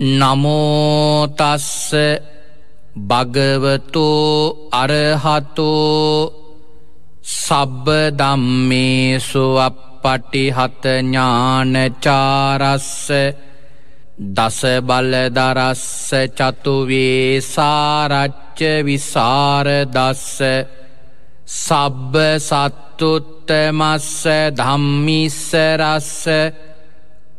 නමෝතස්ස භගවතෝ අරහතෝ සබ්බ දම්මේසු අපපටිහතඥානචාරස්ස දස බලදරස්ස චතුවේ සාරච්ච විසාරදස්ස සබ්බ සත්තුත්තමස්ස ධම්මිස්සරස්ස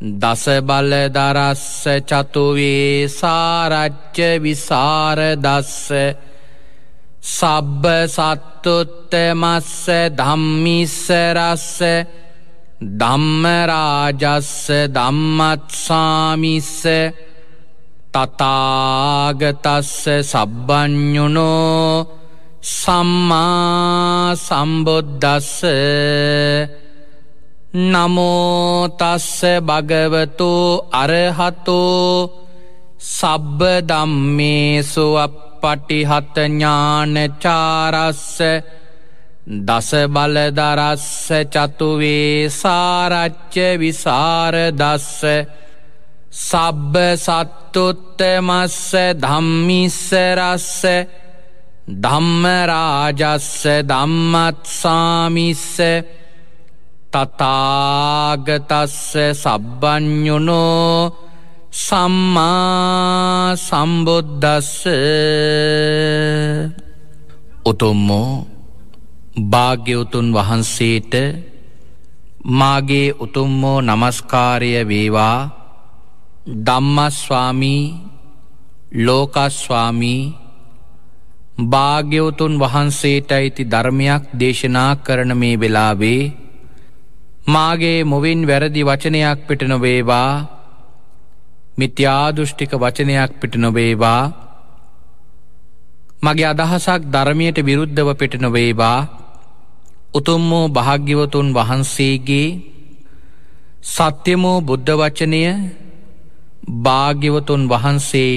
දසබල දරස්ස චතුවේ සාරච්ච විසාරදස්ස සබ්බ සත්තුත්තමස්ස ධම්මිස්සරස්ස ධම්මරාජස්ස ධම්මත්සාමිස්ස තතාගතස්ස සබ්බ්ඥුනෝ සම්මා සම්බුද්ධස්ස නමෝතස්ස භගවතු අරහතෝ සබ්බ දම්මේසු පටිහතඥානචාරස්ස දස බලදරස්ස චතුවේ සාරච්ච විසාරදස්ස සබ්බ සත්තුත්තමස්ස ධම්මිස්සරස්ස ධම්මරාජස්ස දම්මත්සාමිස්ස තතාගතස්ස සබ්බඥුණෝ සම්මා සම්බුද්ධස්ස උතුම්මෝ භාග්‍යවතුන් වහන්සේට මාගේ උතුම්මෝ නමස්කාරය වේවා ධම්මස්වාමී ලෝකස්වාමී භාග්‍යවතුන් වහන්සේට අයිති ධර්මයක් දේශනා කරන මේ වෙලාවේ මාගේ මුවින් වැරදි වචනයක් පිට නොවේවා මිත්‍යාදුෘෂ්ටික වචනයක් පිට නොවේවා මගේ අදහසක් ධර්මයට විරුද්ධව පිට නොවේවා උතුම් වූ භාග්‍යවතුන් වහන්සේගේ සත්‍යමෝ බුද්ධ වචනය භාග්‍යවතුන් වහන්සේ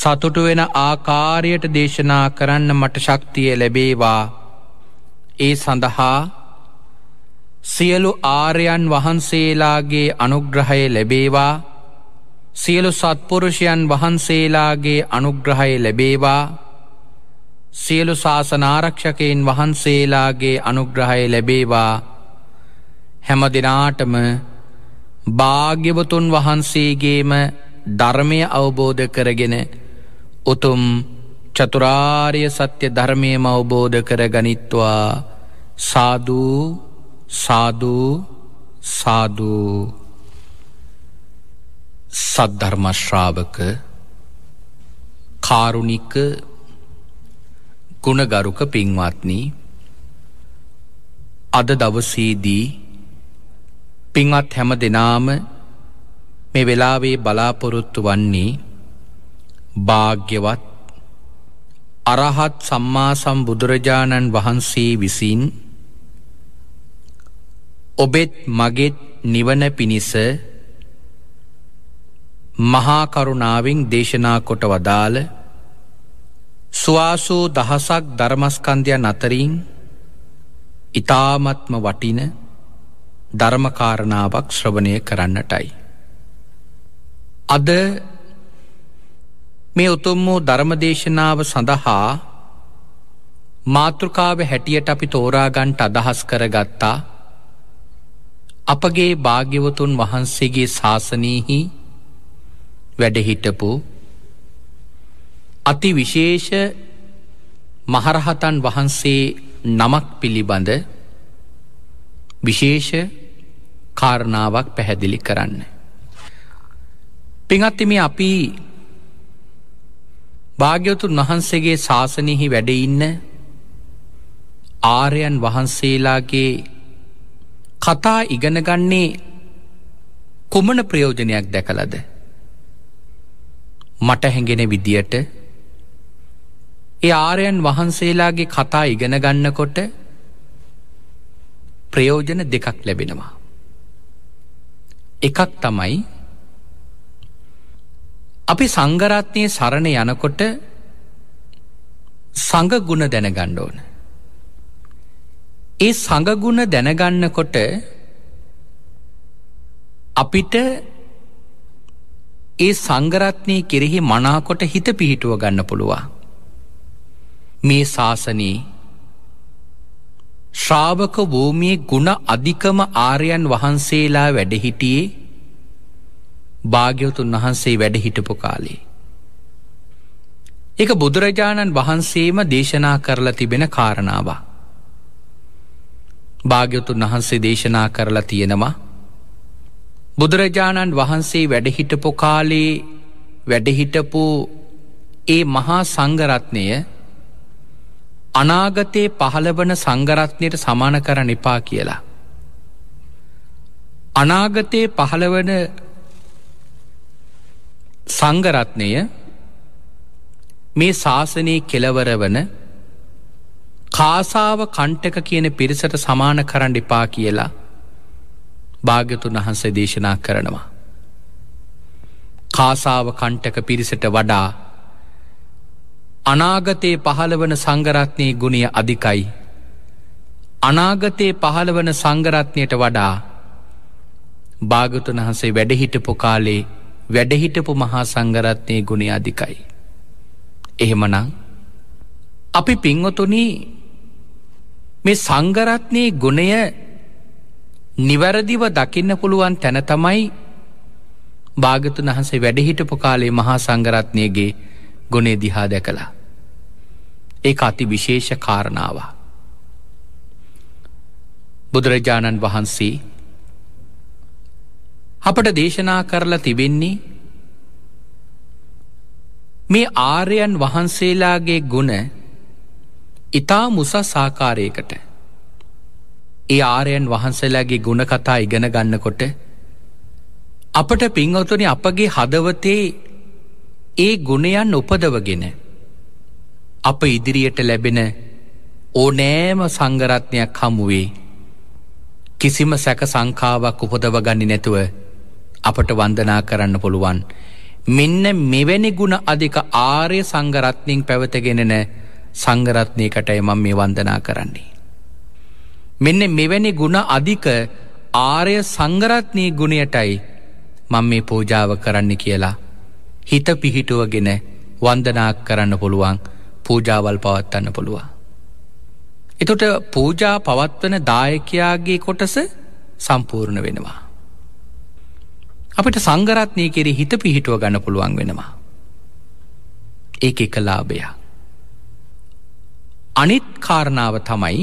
සතුටු වෙන ආකාරයට දේශනා කරන්න මට ශක්තිය ලැබේවා ඒ සඳහා සියලු ආර්යන් වහන්සේලාගේ අනුග්‍රහය ලැබේවා සියලු සත්පුරුෂයන් වහන්සේලාගේ අනුග්‍රහය ලැබේවා සියලු ශාසනාරක්ෂකයෙන් වහන්සේලාගේ අනුග්‍රහය ලැබේවා හැම දෙනාටම භාග්‍යවතුන් වහන්සේගේම ධර්මය අවබෝධ කරගෙන උතුම් චතුරාර්ය සත්‍ය ධර්මයම අවබෝධ කර ගනිත්වා සාධූ සාධූ සාධූ සද්ධර්මශ්‍රාවක කාරුණික ගුණගරුක පින්වත්නී අද දවසේදී පින්වත් හැම දෙනාම මේ වෙලාවේ බලාපොරොත්තු වන්නේ භාග්‍යවත් අරහත් සම්මා සම්බුදුරජාණන් වහන්සේ විසින් ඔබෙත් මගෙත් නිවන පිණිස මහාකරුණාවෙන් දේශනා කොට වදාළ ස්වාසූ දහසක් ධර්මස්කන්ධයන් අතරින් ඉතාමත්ම වටින ධර්මකාරණාවක් ශ්‍රවණය කරන්නටයි. අද මේ උතුම් වූ ධර්මදේශනාව සඳහා මාතෘකාව හැටියට අපි තෝරාගන්ට අදහස් කරගත්තා අපගේ භාග්‍යවතුන් වහන්සේගේ ශාසනයහි වැඩහිටපු අති විශේෂ මහරහතන් වහන්සේ නමක් පිළිබඳ විශේෂ කාරණාවක් පැහැදිලි කරන්න. පිංහත්තිම අපි භාග්‍යවතුන් වහන්සේගේ ශාසනයහි වැඩඉන්න ආරයන් වහන්සේලාගේ කතා ඉගෙනගන්නේ කුමන ප්‍රයෝජනයක් දැකලද මට හැඟෙන විදියට ඒ ආරයන් වහන්සේලාගේ කතා ඉගෙන ගන්නකොට ප්‍රයෝජන දෙකක් ලැබෙනවා. එකක් තමයි අපි සංගරත්නය සරණ යනකොට සඟගුණ දැනගණ්ඩ ඕන. ඒ සඟගුණ දැනගන්නකොට අපිට ඒ සංගරත්නය කෙරෙහි මනාකොට හිත පිහිටුව ගන්න පුළුවන්. මේ ශාසනී ශ්‍රාවක භූමිය ගුණ අධිකම ආරයන් වහන්සේලා වැඩහිටියේ භාග්‍යවතුන් වහන්සේ වැඩහිටපු කාලේ. එක බුදුරජාණන් වහන්සේම දේශනා කරලා තිබෙන කාරණාවක්. භාග්‍යතුන් වහන්සේ දේශනා කරලා තියෙනවා. බුදුරජාණන් වහන්සේ වැඩහිටපු කාලේ වැඩහිටපු ඒ මහා සංගරත්නය අනාගතයේ පහළවන සංගරත්නයට සමාන කරන්න එපා කියලා. අනාගතයේ පහළවන සංගරත්නය මේ ශාසනයේ කෙලවර වන කාසාව කණ්ටක කියන පිරිසට සමාන කරන්න එපා කියලා භාගතුන් වහන්සේ දේශනා කරනවා. කාසාව කණ්ටක පිරිසට වඩා අනාගතයේ පහළවන සංගරත්නය ගුණය අධිකයි. අනාගතයේ පහළවන සංගරත්නයට වඩා භාගතුන් වහන්සේ වැඩහිටපු කාලේ වැඩහිටපු මහා සංගරත්නය ගුණේ අධිකයි. එහෙමනං අපි පින්වතුනී මේ සංගරත්නයේ ගුණය නිවැරදිව දකින්න පුළුවන් තැන තමයි භාගතුන් වහන්සේ වැඩහිටපු කාලේ මහා සංගරත්නයගේ ගුණේ දිහා දැකලා. ඒ අති විශේෂ කාරණාව. බුදුරජාණන් වහන්සේ අපට දේශනා කරලා තිබෙන්නේ මේ ආර්යන් වහන්සේලාගේ ගුණ ඉතා මුසා සාකාරයකට ඒ ආරයන් වහන්සේලාගේ ගුණකතා ඉගෙන ගන්නකොට අපට පින්වතුනි අපගේ හදවතේ ඒ ගුණයන් උපදවගෙන අප ඉදිරියට ලැබෙන ඕනෑම සංගරත්නයක් හමුවේ කිසිම සැක සංකාවක් උපදවගනි නැතුව අපට වන්දනා කරන්න පුළුවන් මෙන්න මෙවැනි ගුණ අධික ආරය සංගරත්නින් පැවතගෙනන සංගරත්නයකටය මං මේ වන්දනා කරන්නේ. මෙන්න මෙවැනි ගුණ අධික ආරය සංගරත්නී ගුණයටයි මං මේ පූජාව කරන්න කියලා හිත පිහිටුවගෙන වන්දනාක් කරන්න පුළුවන් පූජාවල් පවත්වන්න පුළුවන්. එතොට පූජා පවත්වන දායකයාගේ කොටස සම්පූර්ණ වෙනවා. අපට සංගරත්නය කෙරෙ හිත පිහිටුව ගන්න පුළුවන් වෙනවා. ඒක එක ලාභයක්. අනිත් කාරණාව තමයි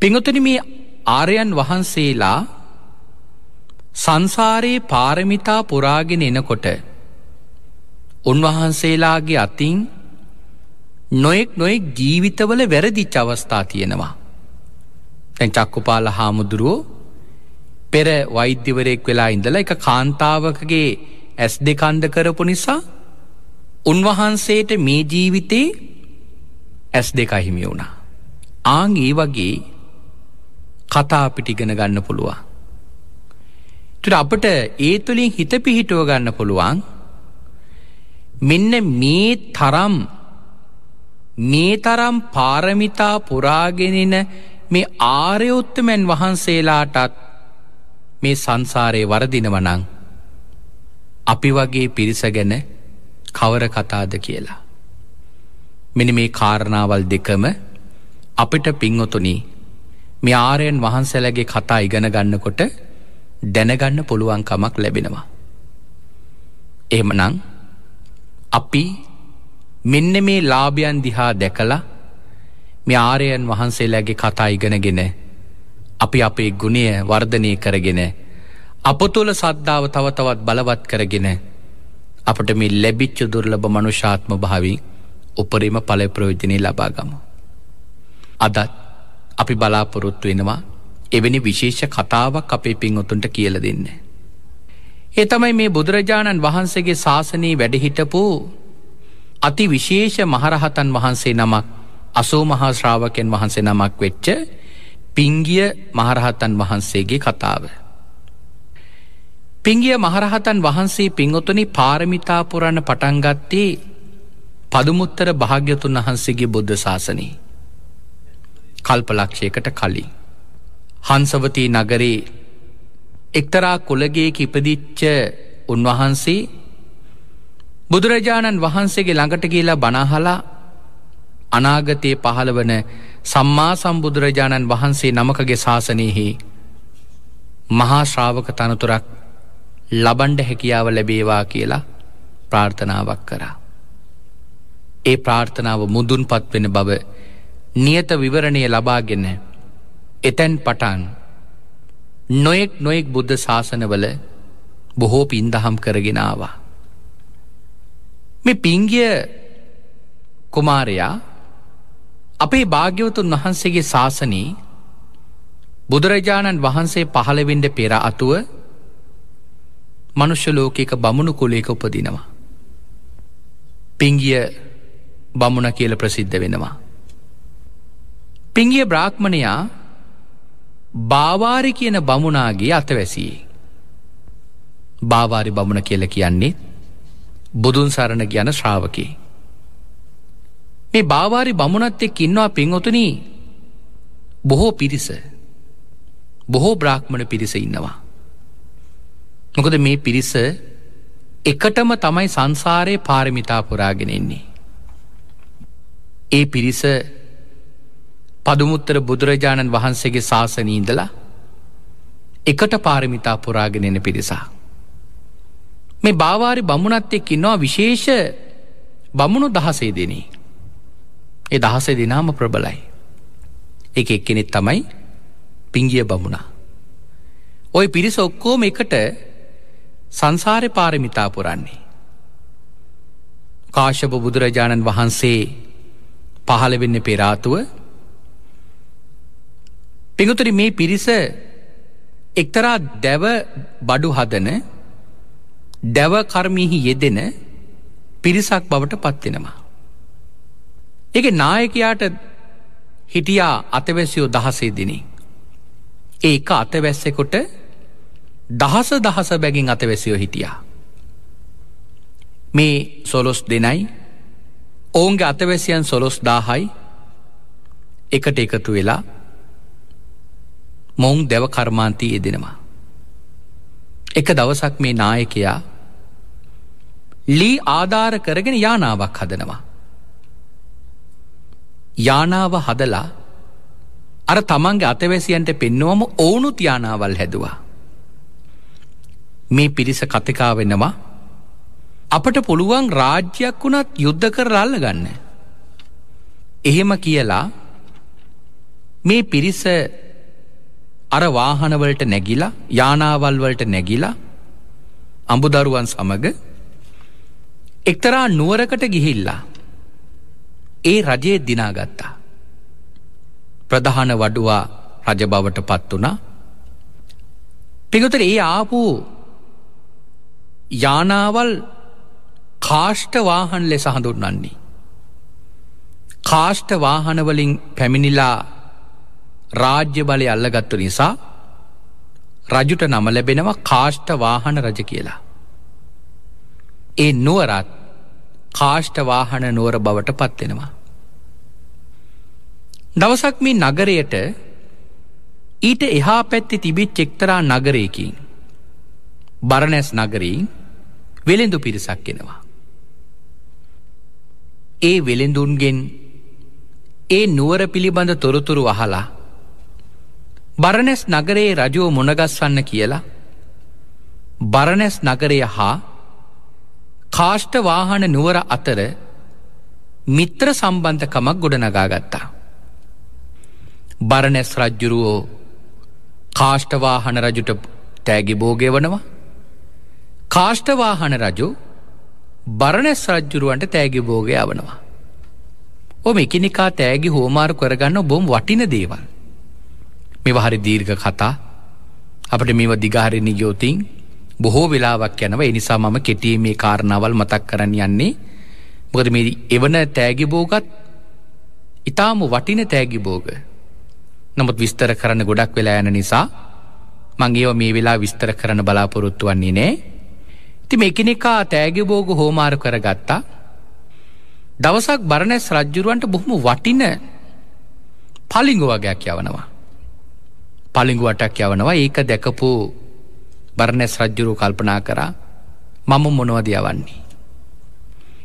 පිඟතන මේ ආරයන් වහන්සේලා සංසාරයේ පාරමිතා පුරාගෙන එනකොට උන්වහන්සේලාගේ අතින් නොයෙක් නොයෙක් ජීවිතවල වැරදිච් අවස්ථා තියෙනවා. තැන් චක්කුපාල හාමුදුරුවෝ පෙර වෛද්‍යවරයෙක් වෙලා ඉඳලා එක කාන්තාවකගේ ඇස් දෙකන්ද කරපු නිසා උන්වහන්සේට මේ ජීවිතේ ඇස් දෙක අහිමි වුණා. ආං ඒ වගේ කතාපිටි ගෙන ගන්න පුළුවන්. තුට අපට ඒ තුළින් හිත පිහිටුව ගන්න පුළුවන් මෙන්න මේ තරම් මේ තරම් පාරමිතා පුරාගෙනෙන මේ ආරයුත්තමැන් වහන්සේලාටත් මේ සංසාරය වරදිනවනං අපි වගේ පිරිස ගැන කවර කතාද කියලා. මෙනි මේ කාරණාවල් දෙකම අපිට පින්වතුනි මේ ආරයන් වහන්සැලගේ කතා ඉගෙන ගන්නකොට දැනගන්න පුළුවන්කමක් ලැබෙනවා. එහෙමනං අපි මෙන්න මේ ලාභයන් දිහා දැකලා මේ ආරයන් වහන්සේලාගේ කතා ඉගෙනගෙන අපි අපේ ගුණය වර්ධනය කරගෙන අප තුළ සද්ධාව තවතවත් බලවත් කරගෙන අපට මේ ලැබිච්ච දුර්ලභ මනුෂාත්ම භාවිී උපරිම පල ප්‍රයෝජනය ලබාගම. අදත් අපි බලාපොරොත්තු වෙනවා එවැනි විශේෂ කතාවක් අපේ පින්ඔතුන්ට කියල දෙන්න. එතමයි මේ බුදුරජාණන් වහන්සේගේ ශාසනී වැඩහිටපු අති විශේෂ මහරහතන් වහන්සේ නමක් අසෝ මහා ශ්‍රාවකයන් වහන්සේ නමක් වෙච්ච පිංගිය මහරහතන් වහන්සේගේ කතාව. පිංගිය මහරහතන් වහන්සේ පින්ඔතුනි පාරමිතාපුරන්න පටන්ගත්තේ පදුමුත්තර භාග්‍යතුන් වහන්සේගේ බුද්ධ ශාසනී කල්පලක්ෂයකට කලින් හංසවතී නගරේ එක්තරා කොළගේ කිපදිච්ච උන්වහන්සේ බුදුරජාණන් වහන්සේගේ ළඟට කියලා බනහලා අනාගතයේ පහළවන සම්මා සම්බුදුරජාණන් වහන්සේ නමකගේ ශාසනයහි මහා ශ්‍රාවක තනතුරක් ලබන්ඩ හැකියාව ලැබේවා කියලා ප්‍රාර්ථනාවක් කරා. ඒ ප්‍රාර්ථනාව මුදුන්පත් වෙන බව නියත විවරණය ලබාගෙන එතැන් පටන් නොයෙක් නොයෙක් බුද්ධ ශාසනවල බොහෝ පින්දහම් කරගෙනවා. මේ පිංගිය කුමාරයා අපේ භාග්‍යවතුන් වහන්සේගේ ශාසනී බුදුරජාණන් වහන්සේ පහළවෙඩ පෙර අතුව මනුෂ්‍යලෝකක බමුණු කුලේක උපදිනවා. පිංගිය බමුණ කියල ප්‍රසිද්ධ වෙනවා. පිංගිය බ්‍රාහ්මණයා භාවාරි කියන බමුණාගේ අතවැසයේ. භාවාරි බමුණ කියල කියන්නේ බුදුන් සරණ කියන ශ්‍රාවකේ. මේ භාවාරි බමුණත් එක් ඉන්නවා පින්වතුන බොහෝ පිරිස බොහෝ බ්‍රාහ්මණ පිරිස ඉන්නවා. මොකද මේ පිරිස එකටම තමයි සංසාරය පාරමිතා පුරාගෙනෙන්නේ. ඒ පිරිස පදුමුත්තර බුදුරජාණන් වහන්සේගේ ශාසනීඉදලා එකට පාරමිතා පුරාගෙනෙන පිරිසා. මේ භාවාරි බමුණත් එක් ඉන්නවා විශේෂ බමුණු දහසේ දෙනී. ඒ දහසේ දෙනාම ප්‍රබලයි. එක එක්කෙනෙත් තමයි පිංගිය බමුණා. ඔය පිරිස ඔක්කෝම එකට සංසාරය පාරමිතා පුරන්නේ. කාශප බුදුරජාණන් වහන්සේ පහළ වෙන්න පෙරාතුව පිඟුතුරි මේ පිරිස එක්තරා දැව බඩු හදන දැවකර්මීහි යෙදෙන පිරිසක් බවට පත්වෙනවා. එක නායකයාට හිටියා අතවැසියෝ දහසේ දිනේ. ඒක අතවැස්සෙකොට දහස දහස බැගින් අතවැසියෝ හිටියා. මේ සොලොස් දෙනයි ඔවුන්ගේ අතවැසියන් සොලොස් දාහයි එකට එකතු වෙලා මොවුන් දැව කර්මාන්තී යෙදෙනවා. එක දවසක් මේ නායකයා ලී ආධාර කරගෙන යානාවක් හදනවා. යානාව හදලා අර තමන්ගේ අතවැසියන්ට පෙන්නුවම ඕවුනු තියානාවල් හැදවා. මේ පිරිස කතිකා වෙනවා අපට පුළුවන් රාජ්‍යයක් වුණත් යුද්ධ කරලාල්ල ගන්න. එහෙම කියලා මේ පිරිස අර වාහනවලට නැගිලා යානාවල්වලට නැගිලා අඹුදරුවන් සමග එක්තරා නුවරකට ගිහිල්ලා ඒ රජයේ දිනාගත්තා. ප්‍රධාන වඩුවා රජබවට පත් වනා පිගතර ඒ ආපු යානාවල් කාෂ්ට වාහන ලෙස හඳුන්නන්නේ. කාෂ්ට වාහනවලින් පැමිණිලා රාජ්‍ය බලය අල්ලගත්තු නිසා රජුට නම ලැබෙනවා කාෂ්ට වාහන රජ කියලා. ඒ නුවරත් කාෂ්ට වාහන නුවර බවට පත්වෙනවා. දවසක් මේ නගරයට ඊට එහා පැත්ති තිබිත් චෙක්තරා නගරයකින් බරණැස් නගරී වෙළෙඳු පිරිසක් කෙනවා. ඒ වෙළෙඳුන්ගෙන් ඒ නුවර පිළිබඳ තොරතුරු අහලා බරණැස් නගරයේ රජෝ මොනගස්වන්න කියලා බරණැස් නගරය හා කාෂ්ටවාහන නුවර අතර මිත්‍ර සම්බන්ධකමක් ගොඩනගාගත්තා. බරණැස් රජ්ජුරුවෝ කාෂ්ටවාහන රජුට තෑගිබෝගය වනවා කාෂ්ටවාහන රජු බරණැස් රජ්ජුරුවන්ට තෑගි භෝගයාවනවා. ඔම එකනිකා තෑගි හෝමාර කරගන්න බොම් වටින දේවල්. මෙව හරි දීර්ඝ කතා අපට මේව දිගාරණි ගයෝතින් බොහෝ වෙලාවක් යනව එනිසා මම කෙටිය මේ කාරණාවල් මතක් කරන්න යන්නේ මොකද මේ එවන තෑගි බෝගත් ඉතාම වටින තෑගි බෝග නමුත් විස්තර කරන්න ගොඩක් වෙලා යන නිසා මං ඒව මේ වෙලා විස්තර කරන බලාපොරොත්තු වන්නේ නෑ ති මෙකිනෙකා තෑගබෝග හෝමාර කරගත්තා දවසක් බරණැස් රජ්ජුරුවන්ට බොහොම වටින පලිංගු වගයක් යවනවා. පලිංගුවටක් යවනවා ඒක දැකපු බරණැස් රජ්ජුරු කල්පනා කරා මම මොනවද යවන්නේ.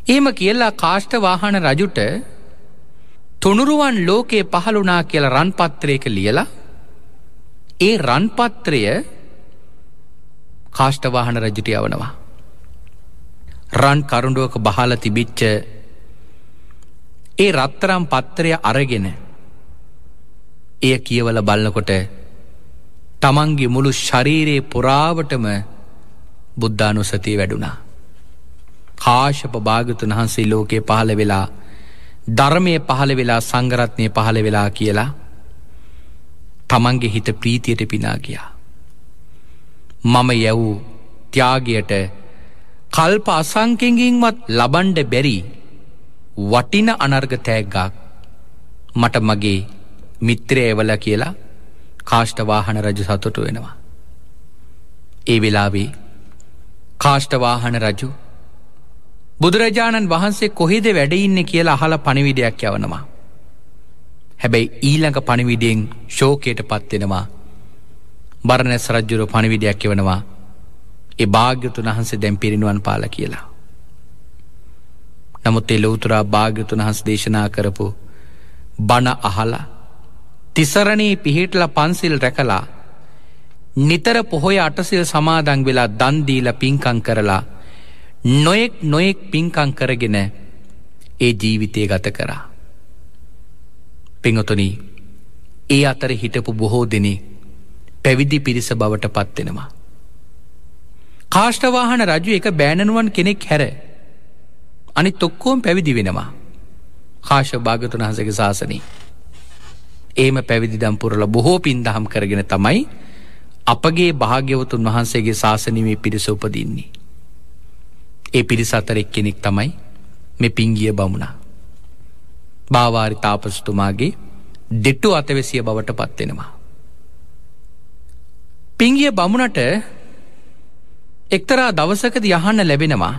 එහෙම කියලා කාෂ්ඨවාහන රජුට තුනුරුවන් ලෝකයේ පහළුනා කියල රන්පත්‍රයක ලියලා ඒ රන්පත්‍රය කාෂ්ඨවාහන රජුට යවනවා. රන් කරුඩුවක බහල තිබිච්ච ඒ රත්තරම් පත්තරය අරගෙන එය කියවල බලන්නකොට තමන්ගේ මුළු ශරීරයේ පුරාවටම බුද්ධානුසතිය වැඩුණා. කාශප භාගතුන් වහන්සේ ලෝකයේ පහළ වෙලා ධර්මය පහළ වෙලා සංගරත්නය පහළ වෙලා කියලා තමන්ගේ හිත ප්‍රීතියට පිනා ගියා. මම යැවූ ත්‍යාගයට කල්ප අසංකෙගින්වත් ලබන්ඩ බැරි වටින අනර්ගතෑග්ගක් මට මගේ මිත්‍රය එවල කියලා කාෂ්ටවාහන රජු සතුටු වෙනවා. ඒ වෙලාවේ කාෂ්ටවාහන රජු බුදුරජාණන් වහන්සේ කොහෙද වැඩඉන්න කියලා අහල පණිවිඩයක් යවනවා. හැබැයි ඊළඟ පණිවිඩයෙන් ශෝකයට පත්වෙනවා බරණැස් රජ්ජුරු පණිවිඩයක් යවනවා ඒ භාග්‍යතුන් වහන්සේ දැම් පිරිනිුවන් පාල කියලා. නමුත් එලෝතුරා භාග්‍යතුන් වහස් දේශනා කරපු බණ අහලා තිසරණයේ පිහිටල පන්සිල් රැකලා නිතර පොහොය අටසිල් සමාදං වෙලා දන්දීල පින්කං කරලා නොයෙක් නොයෙක් පින්කං කරගෙන ඒ ජීවිතය ගත කරා. පිංහතුනී ඒ අතර හිටපු බොහෝ දෙනෙ පැවිදි පිරිස බවට පත්වෙනවා. කාෂ්ඨවාහන රජු එක බෑණනුවන් කෙනෙක් හැර අනි තොක්කෝම් පැවිදි වෙනවා කාශ භාගතුන් වහන්සගේ ශාසනී. ඒම පැවිදිදම් පුරල බොහෝ පින් දහම් කරගෙන තමයි අපගේ භාග්‍යවතුන් වහන්සේගේ ශාසනීමේ පිරිස උපදින්නේ. ඒ පිරිස අතරෙක් කෙනෙක් තමයි මෙ පිංගිය බමුණා. භාවාරි තාපසතුමාගේ දෙට්ටු අතවැසිය බවට පත්වෙනවා. පිංගිය බමුණට එක්තරා දවසකද යහන්න ලැබෙනවා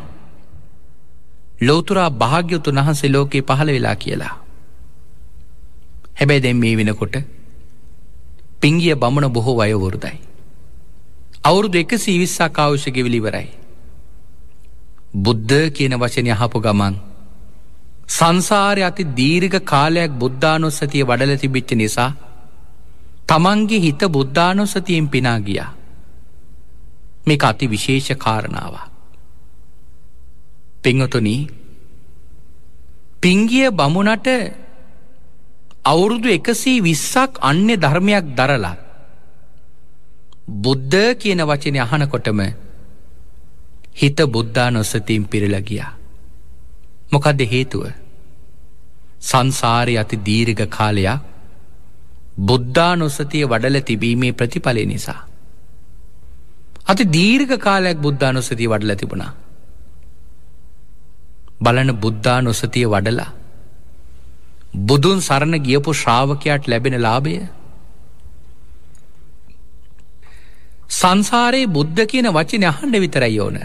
ලෝතුරා භාග්‍යුතුන් වහන්සේ ලෝකයේ පහළ වෙලා කියලා. හැබැයි දැම් මේ වෙනකොට පිංගිය බමන බොහෝ වයවරුදයි. අවුරුදු එක සීවිස්සා කාවුෂගෙවිලිවරයි. බුද්ධ කියන වචන යහපු ගමන් සංසාරය අති දීර්ඝ කාලයක් බුද්ධානොස්සතිය වඩල තිබිච්ච නිසා තමන්ගේ හිත බුද්ධානොස්සතියෙන් පිනා ගියා. මේක අති විශේෂ කාරණාව. පංහතුන පිංගිය බමුණට අවුරුදු එකසී විස්සක් අන්‍ය ධර්මයක් දරලා බුද්ධ කියන වචනය අහනකොටම හිත බුද්ධා නොස්සතිීම් පිරිලගියා. මොකදද හේතුව සංසාරය අති දීර්ඝ කාලයක් බුද්ධා නොස්සතිය වඩල තිබීමේ ප්‍රතිඵලය නිසා. අති දීර්ඝ කාලයක් බුද්ධානුස්සතිය වඩලා තිබුණා. බලන බුද්ධානුස්සතිය වඩලා බුදුන් සරණ ගියපු ශ්‍රාවකයාට ලැබෙන ලාභය සංසාරයේ බුද්ධ කියන වචන අහන්ඩ විතරයි ඕන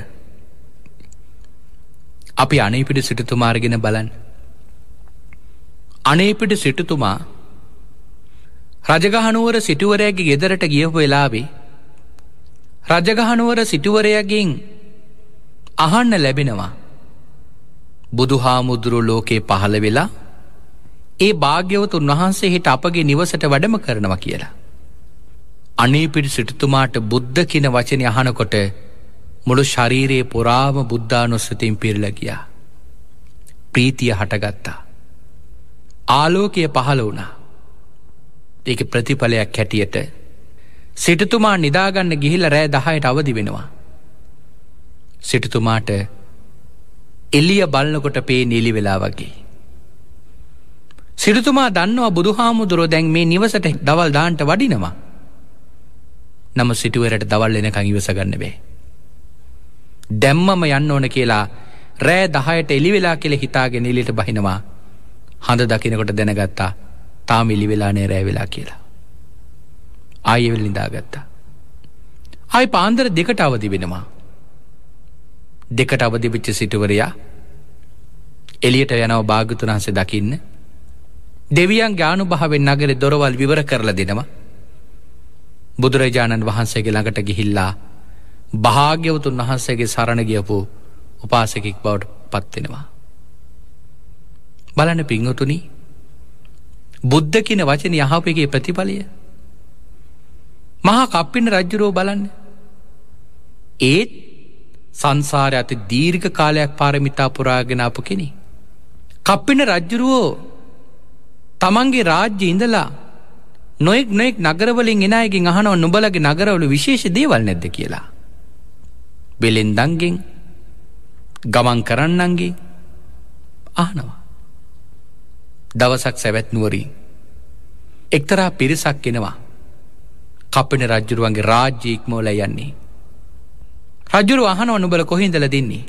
අපි අනේපිට සිටතුමාර්ගෙන බලන් අනේපිට සිටතුමා රජගහනුවර සිටුවරයගේ ගෙදරට ගියපු වෙලාවේ රජගහනුවර සිටුවරයගෙන් අහන්න ලැබෙනවා. බුදු හාමුදුරු ලෝකේ පහළ වෙලා ඒ භාග්‍යවතුන් වහන්සේහිට අපගේ නිවසට වැඩම කරනවා කියලා. අනේ පිටි සිටතුමාට බුද්ධ කියන වචනය අහනකොට මුළු ශරීරයේ පුරාම බුද්ධානුස්සතින් පිරිලගියා. ප්‍රීතිය හටගත්තා. ආලෝකය පහළ වුණා. ඒක ප්‍රතිඵලයක් හැටියට සිටතුමා නිදාගන්න ගිහිල රෑ දහයට අවදි වෙනවා. සිටතුමාට එල්ලිය බලන්නකොට පේ නිලි වෙලා වගේ. සිරතුමා දන්නවා බුදුහාමුදුරෝ දැන් මේ නිවසට දවල් දාන්ට වඩිනවා. නම සිටුවරට දවල් එන කංගිවසගන්න බේ. දැම්මම යන්න ඕන කියලා රෑ දහයට එලිවෙලා කෙළ හිතාගෙන එලිට බහිනවා හඳ දකිනකොට දැනගත්තා තාම ඉලිවෙලානේ රෑවෙලා කියලා. ආයෙවෙල් නිදාගත්තා. ආය පාන්දර දෙකට අවදි වෙනවා. දෙකට අවදිපිච්ච සිටුවරයා එලියට යනව භාගතුනන්සේ දකින්න. දෙවියන් ගානු භාවෙන් නගර දොරවල් විවර කරල දෙනවා. බුදුරජාණන් වහන්සේගේ ළඟට ගිහිල්ලා භාග්‍යවතුන් වහන්සේගේ සරණ ගියපු උපාසකෙක් බවට පත්වෙනවා. බලන පිංහතුනි බුද්ධ කියන වචන යහපගේ ප්‍රතිඵලය මහා කප්පින රජ්ජුරෝ බලන්න. ඒත් සංසාර ඇත දීර්ඝ කාලයක් පාරමිතා පුරාගෙන අප කෙනෙ. කප්පින රජ්ජුරුවෝ තමන්ගේ රාජ්‍ය ඉඳලා නොෙක් නොෙක් නගරවලින් එනයගෙන් අහනව නොබලගේ නගරවලු විශේෂ දේවල් නැද්ද කියලා. බෙලෙන්දන්ගෙන් ගමන් කරන්නන්ගේ ආනවා. දවසක් සැවැත් නුවරින් එක්තරා පිරිසක් එෙනවා කපන රජ්ජුරුවන්ගේ රාජ්‍යීක් මෝල යන්නේ. රජුරු අහන ඔනුබල කොහින්දල දෙන්නේ.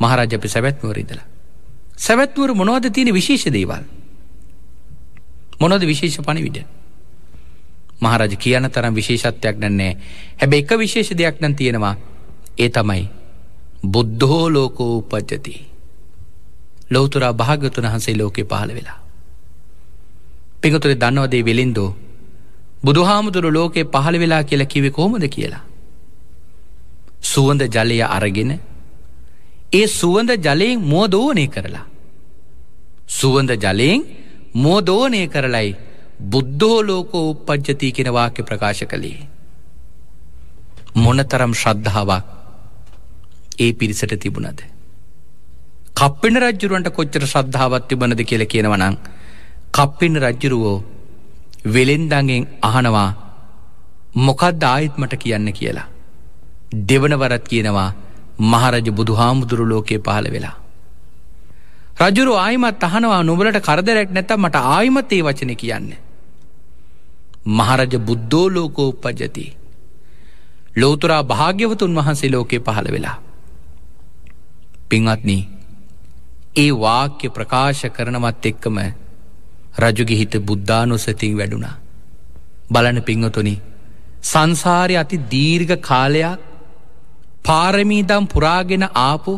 මහරජපි සැවැත්නුවරීදලා. සැවැත්වරු මොනවද තියෙන විශේෂ දේවල්. මොනොද විශේෂ පණිවිඩ. මහරජ කියන තරම් විශේෂත්වයක් නැන්නේ හැබ එක විශේෂ දෙයක් නම් තියෙනවා ඒ තමයි බුද්ධෝ ලෝකෝ උපද්ජති. ලොවතුරා භාගතුන හන්සේ ලෝකෙ පහළ වෙලා. පිගතුර දන්නවදේ වෙලින්දෝ බුදුහාමුදුරු ලෝකේ පහළ වෙලා කියල කිවෙ කෝමද කියලා. සුවඳ ජලය අරගෙන ඒ සුවඳ ජලයෙන් මෝදෝනය කරලා. සුවඳ ජලයෙන් මෝදෝනය කරලයි බුද්ධෝ ලෝකෝ උපද්ජති කෙන වාක්‍ය ප්‍රකාශ කළේ. මොනතරම් ශ්‍රද්ධාවක් ඒ පිරිසට තිබුණද. කප්පෙන රජ්ජුරුවන්ට කොච්චර ශ්‍රද්ධාවත් තිබනද කියල කියනවනං කප්පෙන රජ්ජුරුවෝ වෙළෙන්දගෙන් අහනවා මොකක්ද ආයත්මට කියන්න කියලා. දෙවනවරත් කියනවා මහරජ බුදු හාමුදුරු ලෝකයේ පහළ වෙලා. රජුරු ආයිමත් අහනවා නොබලට කරදරැක් නැත මට ආයිමතේ වචන කියන්න. මහරජ බුද්ධෝ ලෝකෝ උපජති. ලෝතුරා භාග්‍යවතුන් වහන්සේ ලෝකේ පහළ වෙලා. පිංවත්නී ඒ වාක්‍ය ප්‍රකාශ කරනවත් එක්කම රජුගිහිත බුද්ධානුස්සතින් වැඩුණා. බලන පිංහතුනි සංසාරය අති දීර්ඝ කාලයක් පාරමීදම් පුරාගෙන ආපු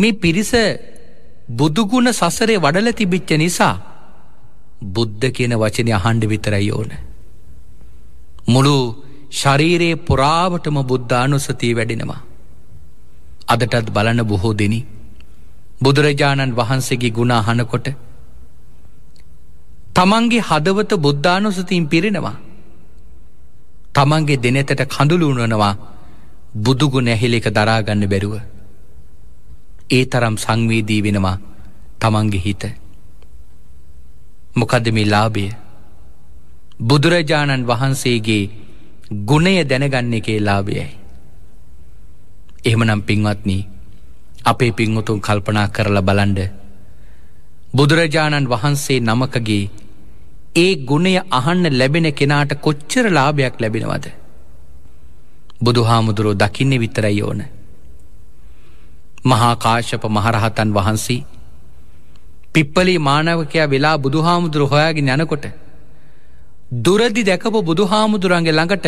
මේ පිරිස බුදුගුණ සසරේ වඩල තිබිච්ච නිසා බුද්ධ කියන වචනය අහන්ඩ විතරයි ඕන. මුළු ශරීරයේ පුරාවටම බුද්ධානුස්සතිී වැඩෙනවා. අදටත් බලන බොහෝ දෙනි බුදුරජාණන් වහන්සේගේ ගුණාහනකොට තමන්ගේ හදවත බුද්ධානුසතින් පිරෙනවා. තමන්ගේ දෙනෙතට කඳුළුණනවා බුදුගු නැහෙල එක දරාගන්න බැරුව. ඒ තරම් සංවේදී වෙනවා තමන්ගේ හිත. මොකද මේ ලාබය බුදුරජාණන් වහන්සේගේ ගුණය දැනගන්න එකේ ලාබයයි. එහෙමනම් පින්වත්නී අපේ පින්වතුන් කල්පනා කරලා බලන්ඩ බුදුරජාණන් වහන්සේ නමකගේ ඒ ගුණය අහන්න ලැබෙන කෙනාට කොච්චර ලාභයක් ලැබෙනවද. බුදු හාමුදුරුවෝ දකින්න විතරයි ඕන. මහාකාශප මහරහතන් වහන්සේ පිප්පලි මානවකයා වෙලා බුදු හාමුදුරු හොයාගෙන යනකොට. දුරදි දැකපු බුදු හාමුදුරන්ගේ ළඟට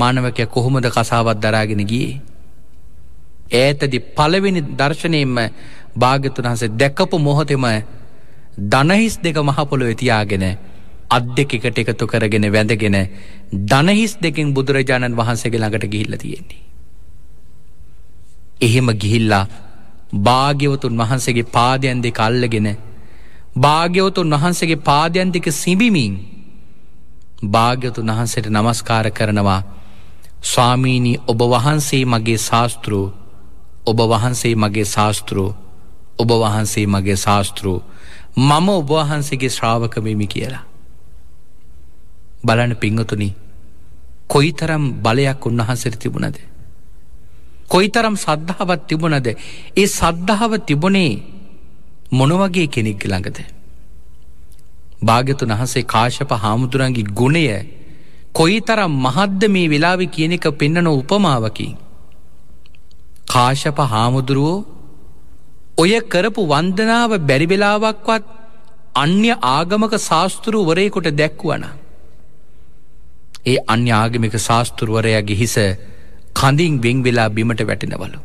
මානවකය කොහොමද කසාවත් දරාගෙන ගියේ. ඇතදි පළවෙනි දර්ශනයෙන්ම භාගතුන් වහසේ දැකපු මොහොතෙම දනහිස් දෙක මහපොළොවෙ තියාගෙන අත් දෙක එකට එකතු කරගෙන වැඳගෙන දනහිස් දෙකෙන් බුදුරජාණන් වහන්සේගේ ළඟට ගිහිල්ල තියෙන්නේ. එහෙම ගිහිල්ලා භාග්‍යවතුන් වහන්සේගේ පාදයන් දෙක අල්ලගෙන භාග්‍යවතුන් වහන්සේගේ පාදයන් දෙක සිබිමින් භාග්‍යතුන් වහන්සට නමස්කාර කරනවා ස්වාමීණී ඔබ වහන්සේ මගේ ශාස්තෘූ ඔබ වහන්සේ මගේ ශාස්තෘූ ඔබ වහන්සේ මගේ ශාස්තෘූ මම ඔබවහන්සේගේ ශ්‍රාවකමමි කියලා. බලන පිංහතුනි කොයි තරම් බලයක් උන්වහන්සර තිබුණද. කොයි තරම් සද්ධාවත් තිබුණද ඒ සද්ධාව තිබුණේ මොනවගේ කෙනෙක් ළඟද. භාගතු වහන්සේ කාශප හාමුදුරන්ගේ ගුණය කොයි තරම් මහද්ද මේ වෙලාවි කියන එක පෙන්නන උපමාවකින්. කාශප හාමුදුරුවෝ ඔය කරපු වන්දනාව බැරිවෙලාවක්වත් අන්‍ය ආගමක ශාස්තෘවරයකොට දැක්වුවන. ඒ අන්‍යාගමික ශාස්තෘවරයගේ හිස කඳින් වෙං වෙලා බිමට වැටෙනවලු.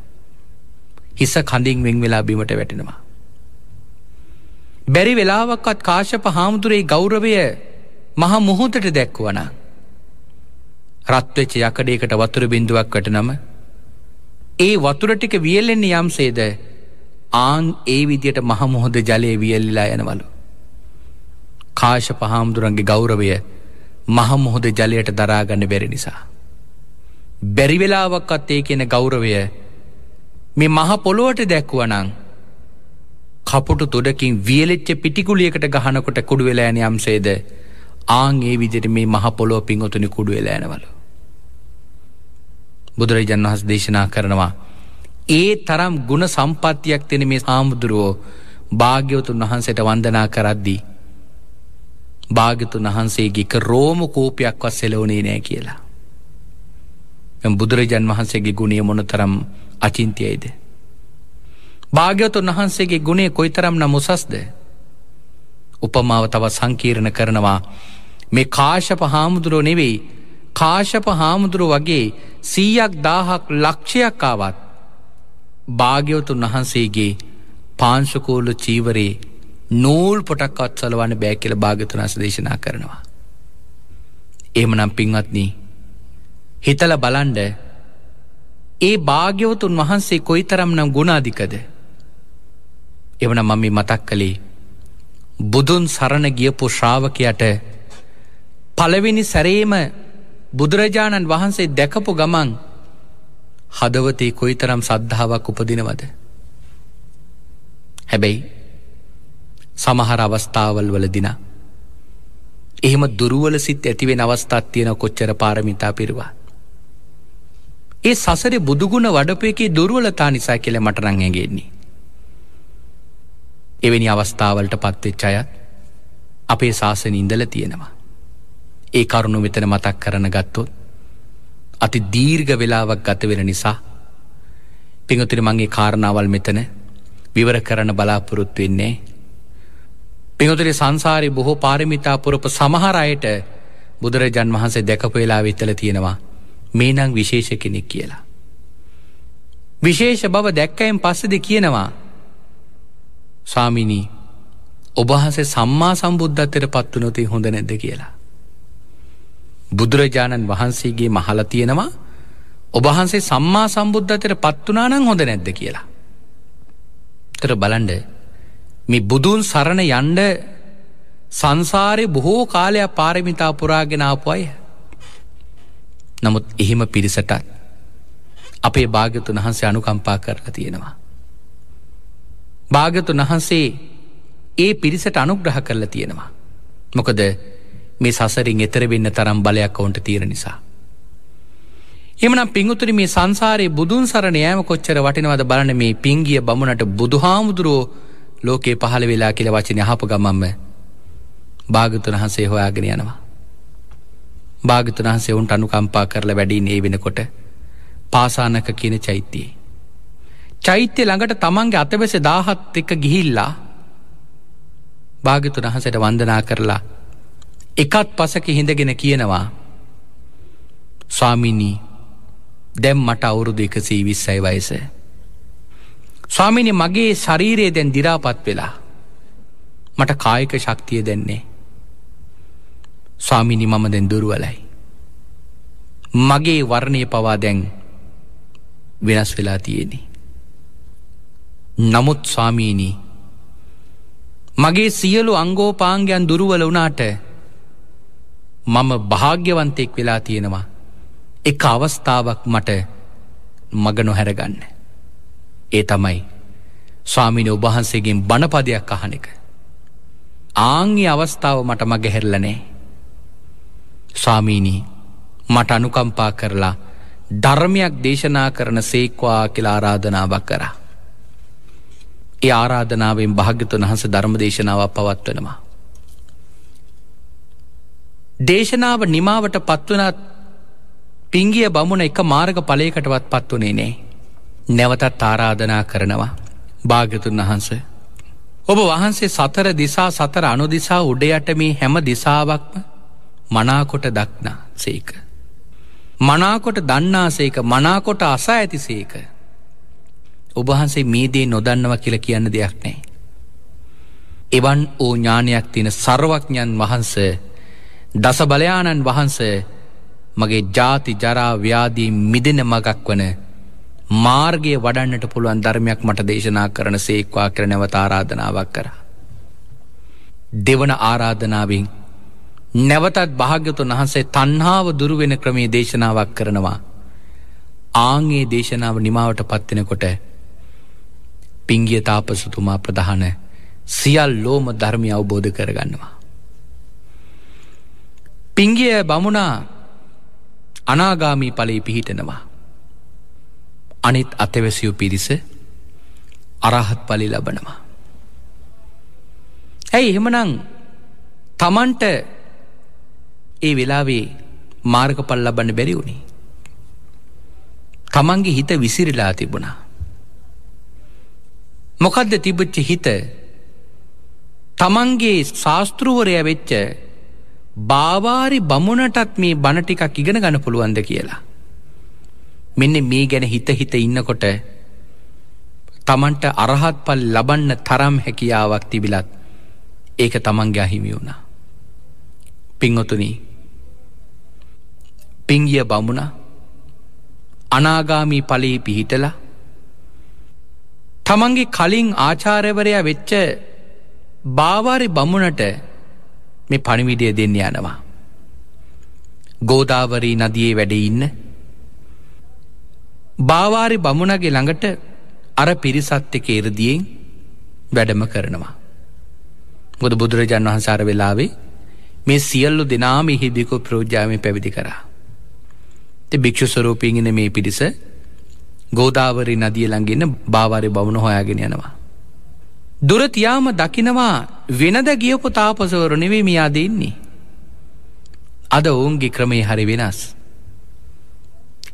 හිස කඳින් වෙං වෙලා බිමට වැටෙනවා. බැරි වෙලාවක්වත් කාශප හාමුදුරේ ගෞරවය මහ මුහොතට දැක්වුවන. රත්වෙච්ච යකඩේකට වතුර බිඳුවක් කට නම ඒ වතුරටික වියල්ලෙන්නේ යම් සේද ආං ඒ විදියට මහමුහොද ජලය වියල්ලිලා යනවලු. කාශ පහාමුදුරන්ගේ ගෞරවය මහමුහොද ජලයට දරාගන්න බැරි නිසා. බැරිවෙලාවක් අත්තේ කියන ගෞරවය මේ මහ පොළොවට දැක්වුවනං කපුටු තොඩකින් වියලෙච්ච පිටිකුලියකට ගහනකොට කුඩු වෙලෑන යම්සේද ආං ඒ විදිට මේ මහ පොලෝ පින් ඔතුනි කුඩු වෙලෑනවලු. බුදුරජන් වහස් දේශනා කරනවා ඒ තරම් ගුණ සම්පත්තියක් තෙන මේ හාමුදුරුවෝ භාග්‍යවතුන් වහන්සට වන්දනා කරද්දී. භාගතුන් වහන්සේගේක රෝම කෝපයක්වත් සෙලෝනේ නෑ කියලා. බුදුරජන් වහන්සේගේ ගුණේ මොන තරම් අචින්තියයිද. භාග්‍යවතුන් වහන්සේගේ ගුණේ කොයි තරම් නම් උසස්ද. උපමාව තව සංකීරණ කරනවා මේ කාශප හාමුදුරුව නෙවෙයි කාශප හාමුදුරුව වගේ සීයක් දාහක් ලක්ෂයක් ආවත් භාග්‍යවතුන් වහන්සේගේ පාංශකෝල්ල චීවරේ නූල් පොටක් අත්සලවන්න බෑ කියල භාගතුනස දේශනා කරනවා. එහමනම් පින්වත්නී හිතල බලන්ඩ ඒ භාග්‍යවතුන් වහන්සේ කොයි තරම් නම් ගුණාධිකද එවන මම මතක් කළේ බුදුන් සරණ ගියපු ශ්‍රාවකයට පළවෙනි සැරේම බුදුරජාණන් වහන්සේ දැකපු ගමන් හදවතේ කොයි තරම් සද්ධාවක් උපදිනවද. හැබැයි සමහර අවස්ථාවල් වල දින. එහෙම දුරුවල සිත් ඇතිවෙන අවස්ථත් තියෙන කොච්චර පාරමිතා පිරවා. ඒ සසරි බුදුගුණ වඩපයකේ දුරුවලතා නිසා කෙළ මටරං ඇගෙන්නේ. එවැනි අවස්ථාවලට පත්වෙච් අයත් අපේ ශාසන ඉඳල තියෙනවා. ඒ කරුණු මෙතන මතක් කරන ගත්තොත් අති දීර්ඝ වෙලාවක් ගතවෙන නිසා පිඟතුරි මගේ කාරණාවල් මෙතන විවර කරන බලාපොරොත්තු වෙන්නේ. පිඟතුරි සංසාරය බොහෝ පාරමිතා පුරප සමහර අයට බුදුරජන් වහන්සේ දැකපු වෙලා විත්තල තියෙනවා මේ නං විශේෂ කෙනෙක් කියලා. විශේෂ බව දැක්කයෙන් පස්සෙද කියනවා ස්වාමිනී ඔබහන්සේ සම්මා සම්බුද්ධත්තයට පත්වනොති හොඳ නැද්ද කියලා. බුදුරජාණන් වහන්සේගේ මහල තියෙනවා ඔබහන්සේ සම්මා සම්බුද්ධතයට පත්වනානං හොඳ නැද්ද කියලා. තර බලන්ඩ මේ බුදුන් සරණ යන්ඩ සංසාරය බොහෝ කාලයක් පාරමිතා පුරාගෙනාපු අය. නමුත් එහෙම පිරිසටත් අපේ භාගතුන් වහන්සේ අනුකම්පා කරලා තියෙනවා. භාගතුන් වහන්සේ ඒ පිරිසට අනුග්‍රහ කරලා තියෙනවා. මොකද මේ සසරින් එතර වෙන්න තරම් බලයක් ඔවුන්ට තීර නිසා. එමනම් පිංගුතුරි මේ සංසාරයේ බුදුන් සරණ යෑම කොච්චර වටිනවද බලන මේ පිංගිය බමුණට බුදු හාමුදුරුවෝ ලෝකයේ පහළ වෙලා කියල වචනය හප ගමම්ම භාගතුන හන්සේ හොයාගෙන යනවා. භාගතුන හන්සේ උන්ට අනුකම්පා කරලා වැඩින් ඒ වෙනකොට පාසානක කියන චෛත්‍යයේ. චෛත්‍ය ළඟට තමන්ගේ අතවැස දාහත් එක ගිහිල්ලා භාගතුන හන්සට වන්දනා කරලා එකත් පසක හිඳගෙන කියනවා ස්වාමිනී දැම් මට අවුරුදු එකසේ විස්සයි වයස. ස්වාමිනි මගේ ශරීරයේ දැන් දිරාපත් වෙලා මට කායික ශක්තිය දෙන්නේ. ස්වාමිනි මම දැන් දුරුවලයි. මගේ වර්ණය පවා දැන් වෙනස් වෙලා තියෙනෙ. නමුත් ස්වාමීනී මගේ සියලු අංගෝපාංගයන් දුරුවල වනාට මම භාග්‍යවන්තයෙක් වෙලා තියෙනවා එක අවස්ථාවක් මට මග නොහැරගන්න. ඒ තමයි ස්වාමින ඔබහන්සේගෙන් බණපදයක් අහන එක. ආංගේ අවස්ථාව මට මග හැරලනේ. ස්වාමීනී මට අනුකම්පා කරලා ධර්මයක් දේශනා කරන සේක්වා කියලා ආරාධනාවක් කරා. ඒ ආරාධනාවෙන් භාග්‍යතුන් වහස ධර්ම දේශනාවක් පවත්වනවා. දේශනාව නිමාවට පත්වනත් පිංගිය බමුණ එක මාර්ග පලයකටවත් පත්වනේ නේ. නැවතත් ආරාධනා කරනවා. භාගතුන් වහන්ස. ඔබ වහන්සේ සතර දිසා සතර අනුදිසා උඩයට මේ හැම දිසාවක්ම මනාකොට දක්නා සේක. මනාකොට දන්නාසේක මනාකොට අසා ඇතිසේක. ඔබහන්සේ මේදේ නොදන්නව කියලා කියන්න දෙයක් නෑ. එවන් ඕ ඥානයක් තින සරවඥන් වහන්සේ දස බලයාණන් වහන්ස මගේ ජාති ජරාව්‍යාදී මිදෙන මගක් වන මාර්ගය වඩන්නට පුළුවන් ධර්මයක් මට දේශනා කරන සේක්වා කරනවත ආරාධනාවක් කර. දෙවන ආරාධනාවෙන් නැවතත් භාග්‍යතුන් වහන්සේ තන්හාාව දුරුවෙන ක්‍රමේ දේශනාවක් කරනවා. ආංගේ දේශනාව නිමාවට පත්වෙනකොට පිංගිය තාපසතුමා ප්‍රධාන සියල් ලෝම ධර්මය අවබෝධ කරගන්නවා. පිංගිය බමුණා අනාගාමී පලේ පිහිටනවා. අනිත් අතවැසියු පිරිස අරහත් පලි ලබනවා. ඇයි එහෙමනං තමන්ට ඒ වෙලාවේ මාර්ගපල් ලබන්න බැරි වුණේ. තමන්ගේ හිත විසිරිලා තිබුණා. මොකදද තිබච්ච හිත තමන්ගේ ශාස්තෘුවරය වෙච්ච බාවාරි බමුණටත් මේ බණටිකක් ඉගෙන ගන පුළුවන්ද කියලා. මෙන්න මේ ගැන හිත හිත ඉන්නකොට තමන්ට අරහත් පල් ලබන්න තරම් හැකියාවක් තිබිලත් ඒක තමන්ගේ අහිමි වුණා. පිංඔතුනී පිංගිය බමුණ අනාගාමී පලයේ පිහිටලා තමන්ගේ කලින් ආචාරවරයා වෙච්ච බාවාරි බමුණට මේ පණිවිඩය දෙන්න යනවා. ගෝදාවරී නදියේ වැඩඉන්න භාවාරි බමුණගේ ළඟට අර පිරිසත් එක එරදියෙන් වැඩම කරනවා. ගොද බුදුරජාන් වහන්සාර වෙලාවේ මේ සියල්ලු දෙනාම හිදිකෝ ප්‍රෝජාමය පැවිදි කරා. ති භික්‍ෂු ස්වරූපීගෙන මේ පිරිස ගෝදාවරි නදිය ළඟන්න භාවාරය බවුණ හොයාගෙන යනවා. දුරතියාම දකිනවා වෙනද ගියපු තාපසවරු නෙවේ මියා දෙන්නේ. අද ඔවුන්ගේ ක්‍රමේ හරි වෙනස්.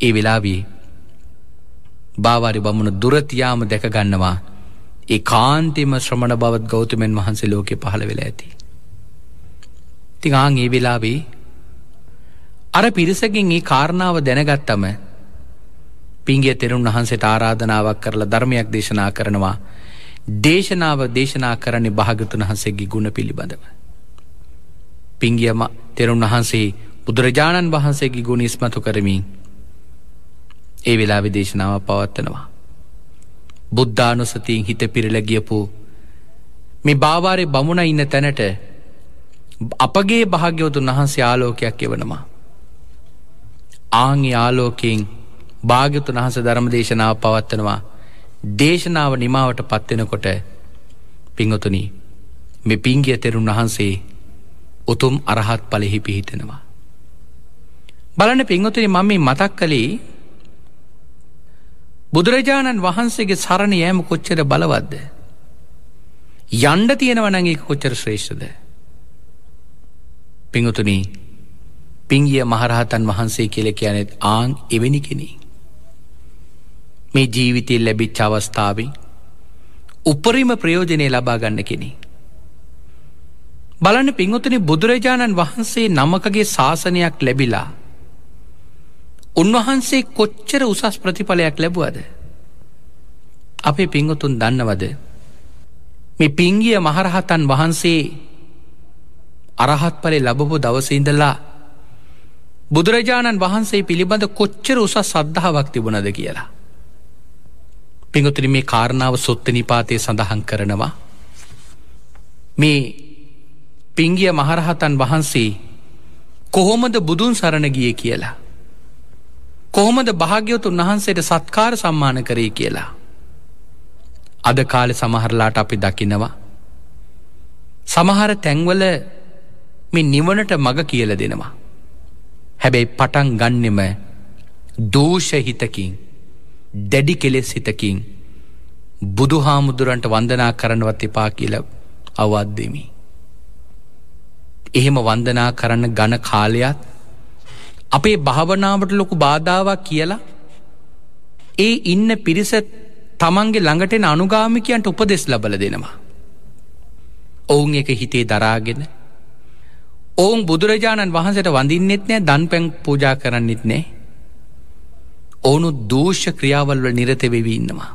ඒ වෙලාවී භාවාරි බමුණ දුරතියාම දැකගන්නවා ඒ කාන්තිම ශ්‍රමණ බවත් ගෞතමෙන් වහන්සේ ලෝකෙ පහළ වෙලා ඇති. තිආං ඒ වෙලාවේ අර පිරිසකින් ඒ කාරණාව දැනගත්තම පින්ගේ තෙරුන් වහන්සේට ආරාධනාවක් කරලා ධර්මයක් දේශනා කරනවා දේශනාව දේශනා කරන්නේ භාගතුන් වහන්සේගේ ගුණ පිළිබඳව. පිංගියම තෙරුන් වහන්සේ බුදුරජාණන් වහන්සේගේ ගුණ ඉස්මතු කරමින් ඒ වෙලා විදේශනාව පවත්වනවා. බුද්ධානුසතියෙන් හිත පිරිල ගියපු මේ භාවාරය බමුණ ඉන්න තැනට අපගේ භාග්‍යවතුන් වහන්සේ ආලෝකයක් එවනවා. ආංගේ ආලෝකයෙන් භාග්‍යතුන් වහස ධර්ම දේශනාව පවත්වනවා දේශනාව නිමාවට පත්වෙනකොට පිංහතුන මෙ පිංගිය තෙරුන් වහන්සේ උතුම් අරහත් පලෙහි පිහිටෙනවා. බලන පිංහතුනි මම මතක් කළේ බුදුරජාණන් වහන්සේගේ සරණ යෑම කොච්චර බලවද්ද. යන්ඩ තියෙනවනගේ කොච්චර ශ්‍රේෂ්ඨද. පිංහතුනී පිංගිය මහරහතන් වහන්සේ කෙල කියනෙත් ආං එවැනි කෙනෙක්. මේ ජීවිතය ලැබිච් අවස්ථාවෙන් උපරිම ප්‍රයෝජනය ලබා ගන්න කෙනෙ. බලන පින්වතන බුදුරජාණන් වහන්සේ නමකගේ ශාසනයක් ලැබිලා උන්වහන්සේ කොච්චර උසස් ප්‍රතිඵලයක් ලැබුවද. අපේ පිංගොතුන් දන්නවද. මේ පිංගිය මහරහතන් වහන්සේ අරහත් පලේ ලබපු දවසඉඳල්ලා බුදුරජාණන් වහන්සේ පිළිබඳ කොච්චර උසස් සද්ධාවක් තිබුණද කියලා. පිඟතුරි මේ කාරණාව සොත්ත නිපාතය සඳහන් කරනවා. මේ පිංගිය මහරහතන් වහන්සේ කොහොමද බුදුන් සරණ ගිය කියලා. කොහොමද භාග්‍යවතුන් වහන්සේට සත්කාර සම්මාන කරේ කියලා. අද කාලෙ සමහරලාට අපි දකිනවා. සමහර තැන්වල මේ නිවනට මග කියල දෙනවා. හැබැයි පටන් ගන්නෙම දූෂහිතකින් දැඩි කෙලෙස් හිතකින් බුදු හාමුදුරන්ට වන්දනා කරන්නවත් එපා කියල අවද්දෙමි. එහෙම වන්දනා කරන්න ගණ කාලයත් අපේ භාවනාවට ලොකු බාධාවක් කියලා ඒ ඉන්න පිරිස තමන්ගේ ළඟටෙන අනුගාමිකයන්ට උපදෙස් ලබල දෙනවා. ඔවුන් එක හිතේ දරාගෙන ඔවුන් බුදුරජාණන් වහන්සට වඳින්නෙත් නෑ දන් පැන් පූජා කරන්නෙත් නෑ ඕනු දෝෂ ක්‍රියාවල්ව නිරතවෙවී ඉන්නවා.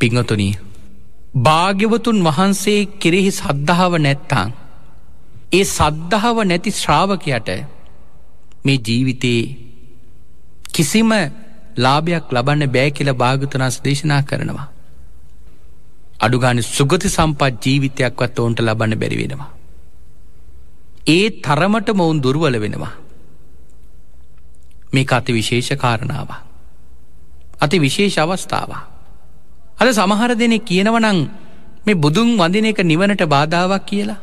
පිංහතුනී. භාග්‍යවතුන් වහන්සේ කෙරෙහි සද්ධාව නැත්තාන්. ඒ සද්ධාව නැති ශ්‍රාවකයට මේ ජීවිතයේ කිසිම ලාභයක් ලබන්න බෑ කියල භාගතනස් දේශනා කරනවා. අඩුගාන සුගති සම්පත් ජීවිතයක්වත් ඔවුන්ට ලබන්න බැරිවෙනවා. ඒ තරමට මොවුන් දුර්වල වෙනවා. මේ අති විශේෂ කාරණාව. අති විශේෂ අවස්ථාව. අද සමහර දෙනෙ කියනවනං මේ බුදුන් වඳන එක නිවනට බාධාවක් කියලා.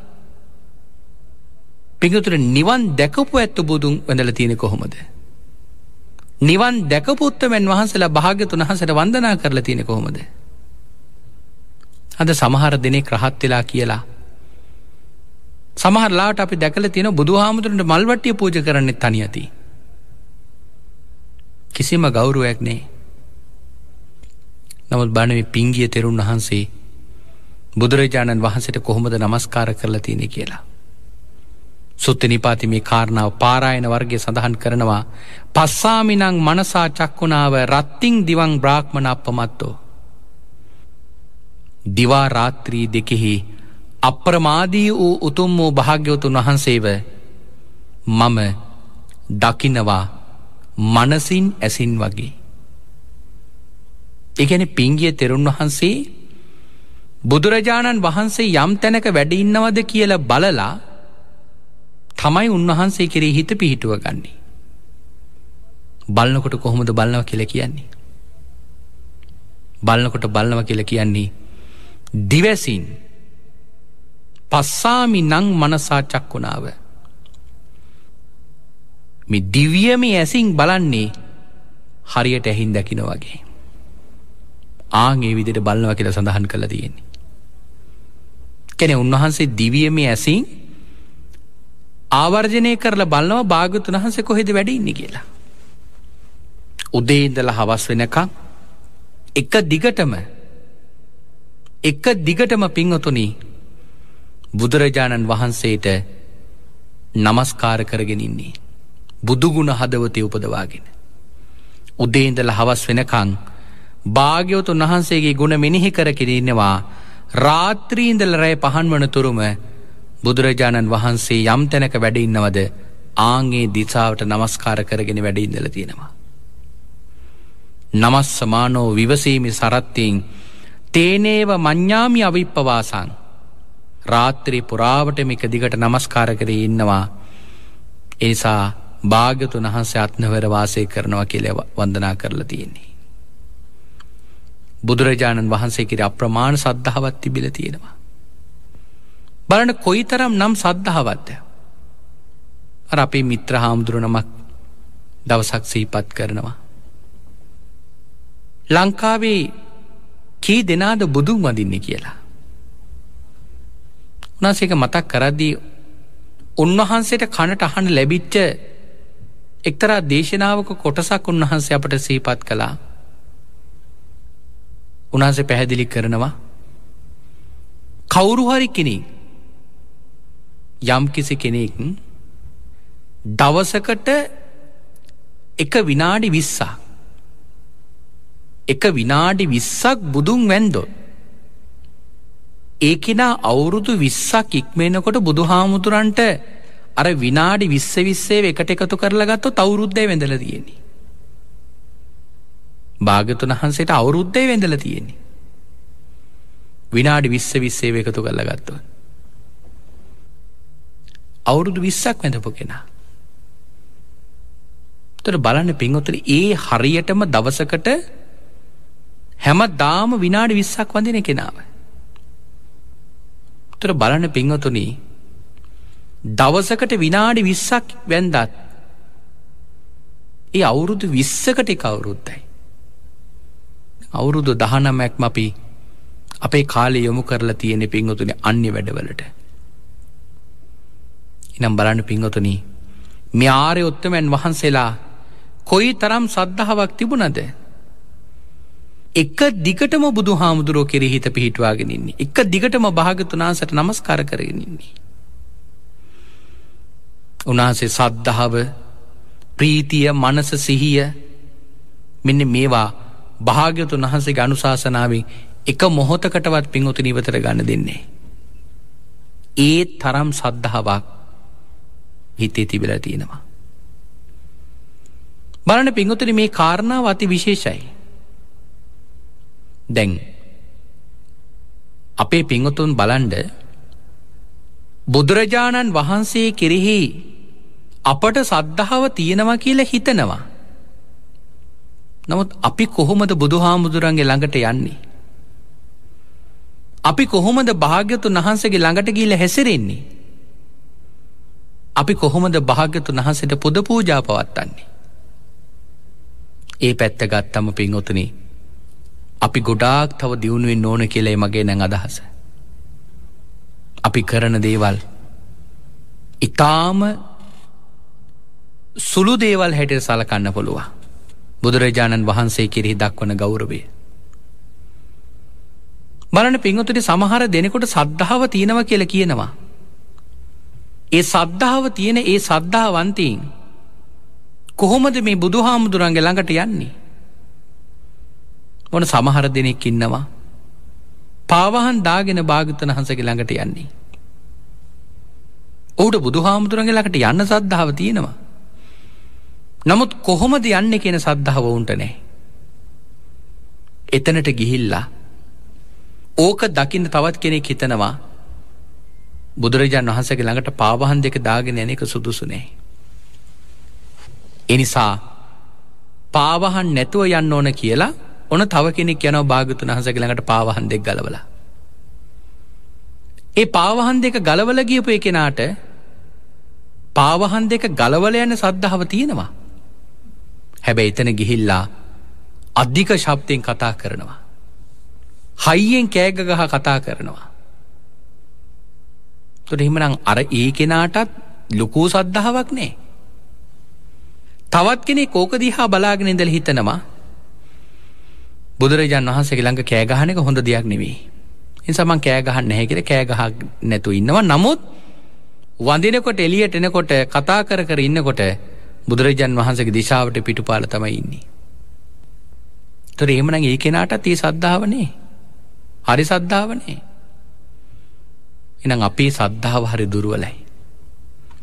පිඟතුර නිවන් දැකපු ඇත්තු බුදුන් වැඳල තියෙන කොහොමද. නිවන් දැකපුත්තමැන් වහන්සලා භාග්‍යතුන් හසට වන්දනා කරලා තියෙන කොහොමද. අද සමහර දෙනෙක් රහත් වෙලා කියලා. සමහරලාට අපි දැකල තියෙන බුදු හාමුදුරන්ට මල්වටිය පූජ කරන්නෙත් තනි ඇති. කිසිම ගෞරුවයක් නෑ නමුත් බණවේ පිංගිය තෙරුන් වහන්සේ බුදුරජාණන් වහන්සට කොහොමද නමස්කාර කරලා තියෙන කියලා. සුත්ත නිපාති මේ කාරණාව පාරායන වර්ගේ සඳහන් කරනවා පස්සාමිනං මනසා චක්කුණාව රත්තිං දිවං බ්‍රාහ්මණ අපමත්තෝ. දිවා රාත්‍රී දෙකෙහි අප්‍රමාදී වූ උතුම් වූ භාග්‍යවතුන් වහන්සේව මම දකිනවා මනසින් ඇසින් වගේ. එකැන පිංගිය තෙරුන් වහන්සේ බුදුරජාණන් වහන්සේ යම් තැනක වැඩඉන්නවද කියලා බලලා තමයි උන්වහන්සේ කෙරේ හිත පිහිටුව ගන්නේ. බලන්නකොට කොහොමද බලනව කියල කියන්නේ. බලන්නකොට බලනව කියල කියන්නේ දිවැසින් පස්සාමි නං මනසා චක්කුණාව මේ දිවියම ඇසින් බලන්නේ හරියට ඇහින් දකින වගේ. ආගේ විදිට බලනව කියලා සඳහන් කළ තියෙන්නේ. කැනෙ උන්වහන්සේ දිවියම ඇසින් ආවර්ජනය කරලා බලනව භාගතුන් වහන්සේ කොහෙද වැඩඉන්න කියලා. උදේඉදල හවස් වෙනකං එක දිගටම එක දිගටම පිංහතුනි බුදුරජාණන් වහන්සේට නමස්කාර කරගෙනින්නේ. බුදුගුණ හදවතය උපදවාගෙන. උදේන්දල හවස් වෙනකං භාග්‍යවතුන් වහන්සේගේ ගුණ මිනිහි කරකිරන්නවා රාත්‍රීන්දල රෑ පහන් වන තුරුම බුදුරජාණන් වහන්සේ යම් තැනක වැඩඉන්නවද ආංගේ දිසාාවට නමස්කාර කරගෙන වැඩඉඳල තියෙනවා. නමස් සමානෝ විවසීමි සරත්තියෙන් තේනේව මං්ඥාමි අවිප්පවාසන් රාත්‍රී පුරාවට මික දිගට නමස්කාර කරේ ඉන්නවා එනිසා භාගතුන් වහන්සේ අත්නවර වාසය කරනවා කියල වන්දනා කරලා තියෙන්නේ. බුදුරජාණන් වහන්සේ කිර අප්‍රමාණ සද්ධාවත් තිබිල තියෙනවා. බලන කොයි තරම් නම් සද්ධාවත්ද. අර අපේ මිත්‍ර හාමුදුරනමක් දවසක් සීපත් කරනවා. ලංකාවේ කී දෙනාද බුදුන් වදින්නේ කියලා. උනාසේක මතක් කරද්දී උන්වහන්සේට කණට අහන ලැබිච්ච එක්තරා දේශනාවක කොටසක් උන්වහන්සේ අපට සීපත් කළා උනාසේ පැහැදිලි කරනවා කවුරුහරි කෙනෙක් යම්කිසි කෙනෙක් දවසකට එක විනාඩි විස්සා එක විනාඩි විස්සක් බුදුන් වැන්දො ඒකෙනා අවුරුදු විස්සක් ඉක්මෙනකොට බුදු හාමුදුරන්ට අර විනාඩි විස්ස විස්සේ එකට එකතු කරලා ගත්තු තවුරුද්දේ වෙඳල තියෙන්නේ. භාගතුන් වහන්සේට අවුරුද්දේ වෙඳල තියෙන්නේ. විනාඩි විස්ස විස්සේ එකතු කරලා ගත්තුව. අවුරුදු විස්සක් වැඳපු කෙනා. තොට බලන්න පින්වතුර ඒ හරියටම දවසකට හැම දාම විනාඩි විස්සක් වඳන කෙනාව. තොර බලන පින්වතුනී දවසකට විනාඩි විස්සක් වැන්දත් ඒ අවුරුදු විස්සකට කවුරුත්තයි. අවුරුදු දහනමැක්ම අපි අපේ කාලෙ යොමු කරලා තියෙන පින්වතුන අන්‍ය වැඩවලට. එනම් බලන්න පින්වතුන මේ ආරය ඔත්තමැන් වහන්සේලා කොයි තරම් සද්ධාවක් තිබුණද. එක දිගටම බුදු හාමුදුරුව කෙරෙහිත පිහිටවාගෙනන්නේ එක දිගටම භාගතුනාසට නමස්කාර කරගෙනන්නේ. උන්වහන්සේ සද්ධාව ප්‍රීතිය මනස සිහිය මෙන්න මේවා භාග්‍යතුන් වහන්සේ ගනුශාසනාවෙන් එක මොහොතකටවත් පින්වතුන ඉවතර ගන්න දෙන්නේ. ඒ තරම් සද්ධාවක් හිතේ තිබිලා තියෙනවා. බලන පිංහතුන මේ කාරණාව අති විශේෂයි. දැන් අපේ පිංහතුන් බලන්ඩ බුදුරජාණන් වහන්සේ කෙරෙහි අපට සද්ධාව තියෙනවා කියලා හිතනවා. නමුත් අපි කොහොමද බුදුහාමුදුරන්ගේ ළඟට යන්නේ. අපි කොහොමද භාග්‍යතු වහන්සගේ ළඟට ගීල හැසිරෙන්නේ. අපි කොහොමද භාග්‍යතු වහන්සට පුද පූජා පවත්වන්නේ. ඒ පැත්ත ගත්තම පින්ඔතනේ අපි ගොඩාක් තව දියුණුවෙන් ඕන කියලේ මගේ නැ අදහස. අපි කරන දේවල් ඉතාම සුළු දේවල් හැටිය සලකන්න පුළුවන්. බුදුරජාණන් වහන්සේ කිරෙහි දක්වන ගෞරවේ. බලන පිංහතුට සමහර දෙනෙකොට සද්ධාව තියෙනව කියල කියනවා. ඒ සද්ධාව තියෙන ඒ සද්ධාවන්තීන් කොහොමද මේ බුදුහාමුදුරන්ගේ ළඟට යන්නේ. ඕන සමහර දෙනෙක් ඉන්නවා. පාවහන් දාගෙන භාගතන හන්සගේ ළඟට යන්නේ. ඔහුට බුදුහාමුදුරන්ගේ ළඟට යන්න සද්ධාව තියෙනවා. නමුත් කොහොමද යන්න කියෙන සද්ධාව උන්ට නෑ. එතනට ගිහිල්ලා ඕක දකින්න තවත් කෙනෙක් හිතනවා බුදුරජාන් වහන්සගේ ළඟට පාවහන් දෙක දාගෙන යන එක සුදුසුනේ. එනිසා පාවහන් නැතුව යන්න ඕන කියලා ඕන තව කෙනෙක් යනව භාගතුන් වහසගේ ළඟට පාවහන් දෙක් ගලවලා. ඒ පාවහන් දෙක ගලවල ගියපු එකෙනාට පාවහන් දෙක ගලවල යන සද්ධාව තියෙනවා. හැබැ එතන ගිහිල්ලා අධික ශබ්දයෙන් කතා කරනවා. හයියෙන් කෑගගහ කතා කරනවා. තුට එහෙමනම් අර ඒ කෙනාටත් ලොකූ සද්ධාවක් නෑ. තවත් කෙනෙ කෝක දිහා බලාගෙන ඉඳල හිතනවා බුදුරජාන් වහන්සේ ළඟ කෑගහනක හොඳ දෙයක් නෙවෙයි. එසමන් කෑගහන්න හැකිර කෑගහ නැතු ඉන්නවා නමුත් වඳනකොට එලියට එනකොට කතා කර කර ඉන්නකොට බුදුරජන් වහන්සගේ දිශාවට පිටුපාල තමයින්නේ. තොර එමන ඒ කෙනාටත් ඒ සද්ධාවනේ හරි සද්ධාවනේ එනම් අපේ සද්ධාව හරි දුරුවලයි.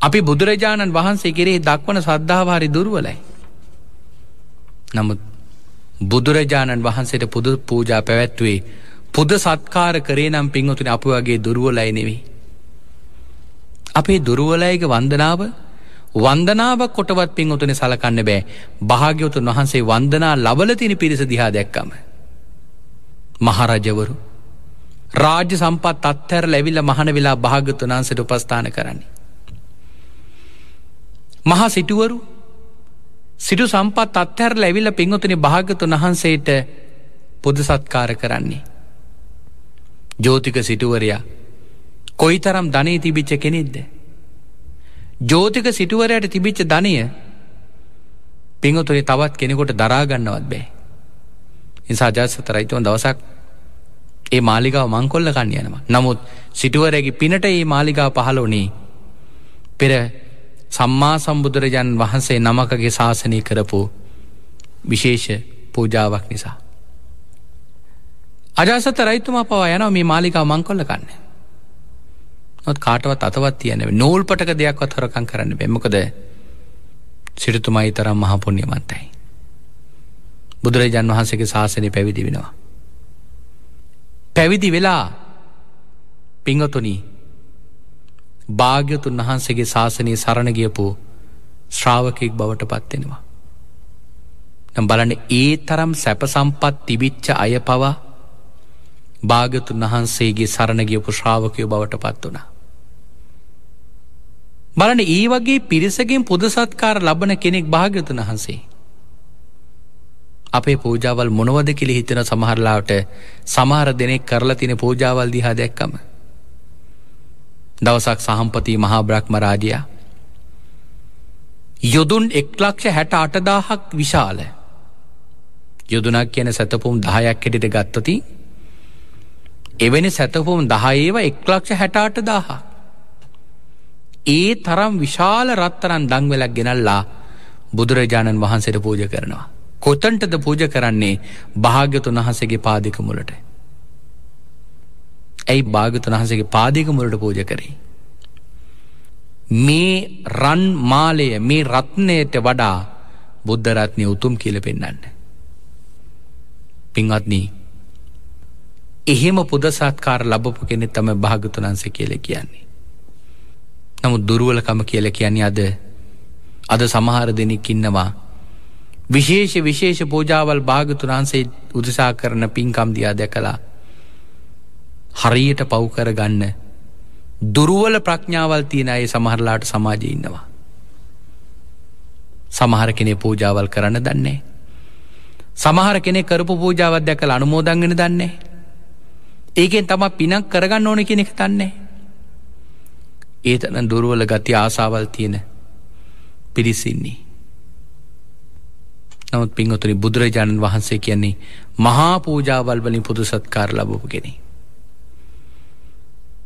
අපි බුදුරජාණන් වහන්සේ කෙරේ දක්වන සද්ධාව හරි දුරුවලයි. නමුත් බුදුරජාණන් වහන්සේට පුදු පූජා පැවැත්වේ පුද සත්කාර කරේ නම් පින්වතුන අප වගේ දුරුවලයි නෙවෙයි. අපේ දුරුවලයක වන්දනාව වන්දනාවක් කොටවත් පින් උතුන සලකන්න බෑ භාග්‍යවතුන් වහන්සේ වන්දනා ලබලතිනි පිරිස දිහා දැක්කම. මහරජවරු රාජ්‍ය සම්පත් අත්හැර ලැවිල්ල මහන වෙලා භාගතුනාන්සට උපස්ථාන කරන්නේ. මහා සිටුවරු සිටු සම්පත් අත්හැර ලැවිල්ල පින්වතන භාගතුන් වහන්සේට පුද සත්කාර කරන්නේ. ජෝතික සිටුවරයා කොයි තරම් ධනී තිබිච්ච කෙනෙක්ද. ජෝතික සිටුවරයට තිබිච්ච ධනය පිංහතුරේ තවත් කෙනෙකොට දරාගන්නවත් බෑ. නිසා ජාසත රයිතුවන් දවසක් ඒ මාලිගාව මංකොල්ල කන්න යනවා. නමුත් සිටුවරැගේ පිනට ඒ මාලිගා පහලෝනේ පෙර සම්මා සම්බුදුරජන් වහන්සේ නමකගේ ශාසනය කරපු විශේෂ පූජාවක් නිසා. අජාසත රයිතුමා පවා යනව මේ මාලිකා මංකොල්ල කන්නේ. නොත් කාටවත් අතවත් තියනව නෝල්පටක දෙයක්වත් හොරකං කරන්න බෙමකද සිරතුමයි තරම් මහපොුණ්‍යමන්තයි. බුදුරජාන් වහන්සේගේ ශාසනය පැවිදි වෙනවා. පැවිදි වෙලා පිංහතුනී භාග්‍යතුන් වහන්සේගේ ශාසනය සරණ ගියපු ශ්‍රාවකයෙක් බවට පත්වෙනවා. නම් බලන ඒ තරම් සැපසම්පත් තිබිච්ච අය පවා භාගතුන් වහන්සේගේ සරණගියපු ශ්‍රාවකයෝ බවට පත් වනා. බලන ඒ වගේ පිරිසකින් පුද සත්කාර ලබන කෙනෙක් භාග්‍යතුන් වහන්සේ. අපේ පූජාවල් මොනවද කෙළි හිතෙන සමහරලාට සමහර දෙනෙක් කරලා තින පූජාවල් දිහා දැක්කම. දවසක් සහම්පති මහා බ්‍රහ්ම රාජිය. යොදුන් එක්ලක්ෂ හැට අටදාහක් විශාල. යොදුනක් කියන සැතපුම් දහයක් හෙටිට ගත්තති එවැනි සැතපුම් දහයේව එක්ලක්ෂ හැටාට දාහක්. ඒ තරම් විශාල රත්තරන් දංවෙලක් ගෙනල්ලා බුදුරජාණන් වහන්සේට පූජ කරනවා. කොතන්ටද පූජ කරන්නේ භාග්‍යතුන් වහසගේ පාදික මුලට. ඇයි භාගතුන් වහසගේ පාදික මුලට පූජ කරේ. මේ රන් මාලය මේ රත්නයට වඩා බුද්ධරත්නය උතුම් කියල පෙන්න්න. පින්වත්නී එහෙම පුද සත්කාර ලබපු කෙනෙ තම භාගතුනන්ස කියල කියන්නේ. නමුත් දුරුවලකම කියල කියන්නේ අද අද සමහර දෙනෙක් ඉන්නවා. විශේෂ විශේෂ පෝජාවල් භාගතුරන්සේ උදෙසා කරන පින්කම් දයා දැකලා. හරියට පව්කර ගන්න දුරුවල ප්‍රඥාවල් තියෙන අය සමහරලාට සමාජය ඉන්නවා. සමහර කෙනෙ පෝජාවල් කරන්න දන්නේ. සමහර කෙනෙ කරපු පූජාවත් දැකල අනුමෝදංගෙන දන්නේ. ඒකෙන් තම පිනක් කරගන්න ඕන කෙනෙක් තන්නේ. ඒ තන දුරුවල ගති ආසාවල් තියෙන පිරිසින්නේ. නමුත් පින්වතුනි බුදුරජාණන් වහන්සේ කියන්නේ මහා පූජාවල් වලින් පුදු සත්කාර ලබපු කෙනෙ.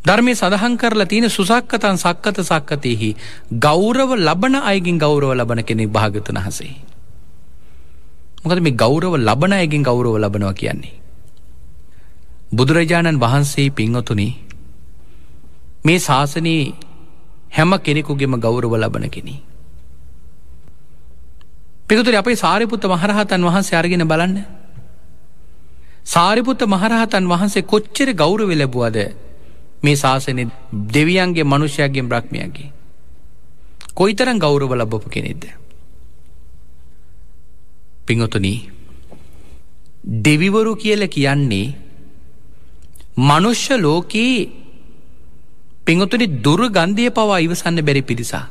ධර්මය සඳහන් කරලා තියෙන සුසක්කතන් සක්කත සක්කතයෙහි ගෞරව ලබන අයගින් ගෞරව ලබන කෙනෙක් භාගතන හසේ. මොකද මේ ගෞරව ලබන අයගින් ගෞරව ලබනවා කියන්නේ. බුදුරජාණන් වහන්සේ පින්වතුනි මේ ශාසනයේ හැම කෙනෙකුගෙම ගෞරව ලබන කෙනෙ. පිකුතුර අපේ සාරිපුත්ත මහරහතන් වහන්සේ අරගෙන බලන්න. සාරිපුත්ත මහරහතන් වහන්සේ කොච්චර ගෞරවෙ ලැබුවද මේ ශාසනය දෙවියන්ගේ මනුෂ්‍යයගෙන් බ්‍රක්්මියගේ. කොයිතරන් ගෞරව ලබපු කෙනෙක්ද. පිංහොතුන දෙවිවරු කියල කියන්නේ මනුෂ්‍ය ලෝකයේ පෙඟතුනි දුර්ගන්ධය පවා ඉවසන්න බැරි පිරිසා.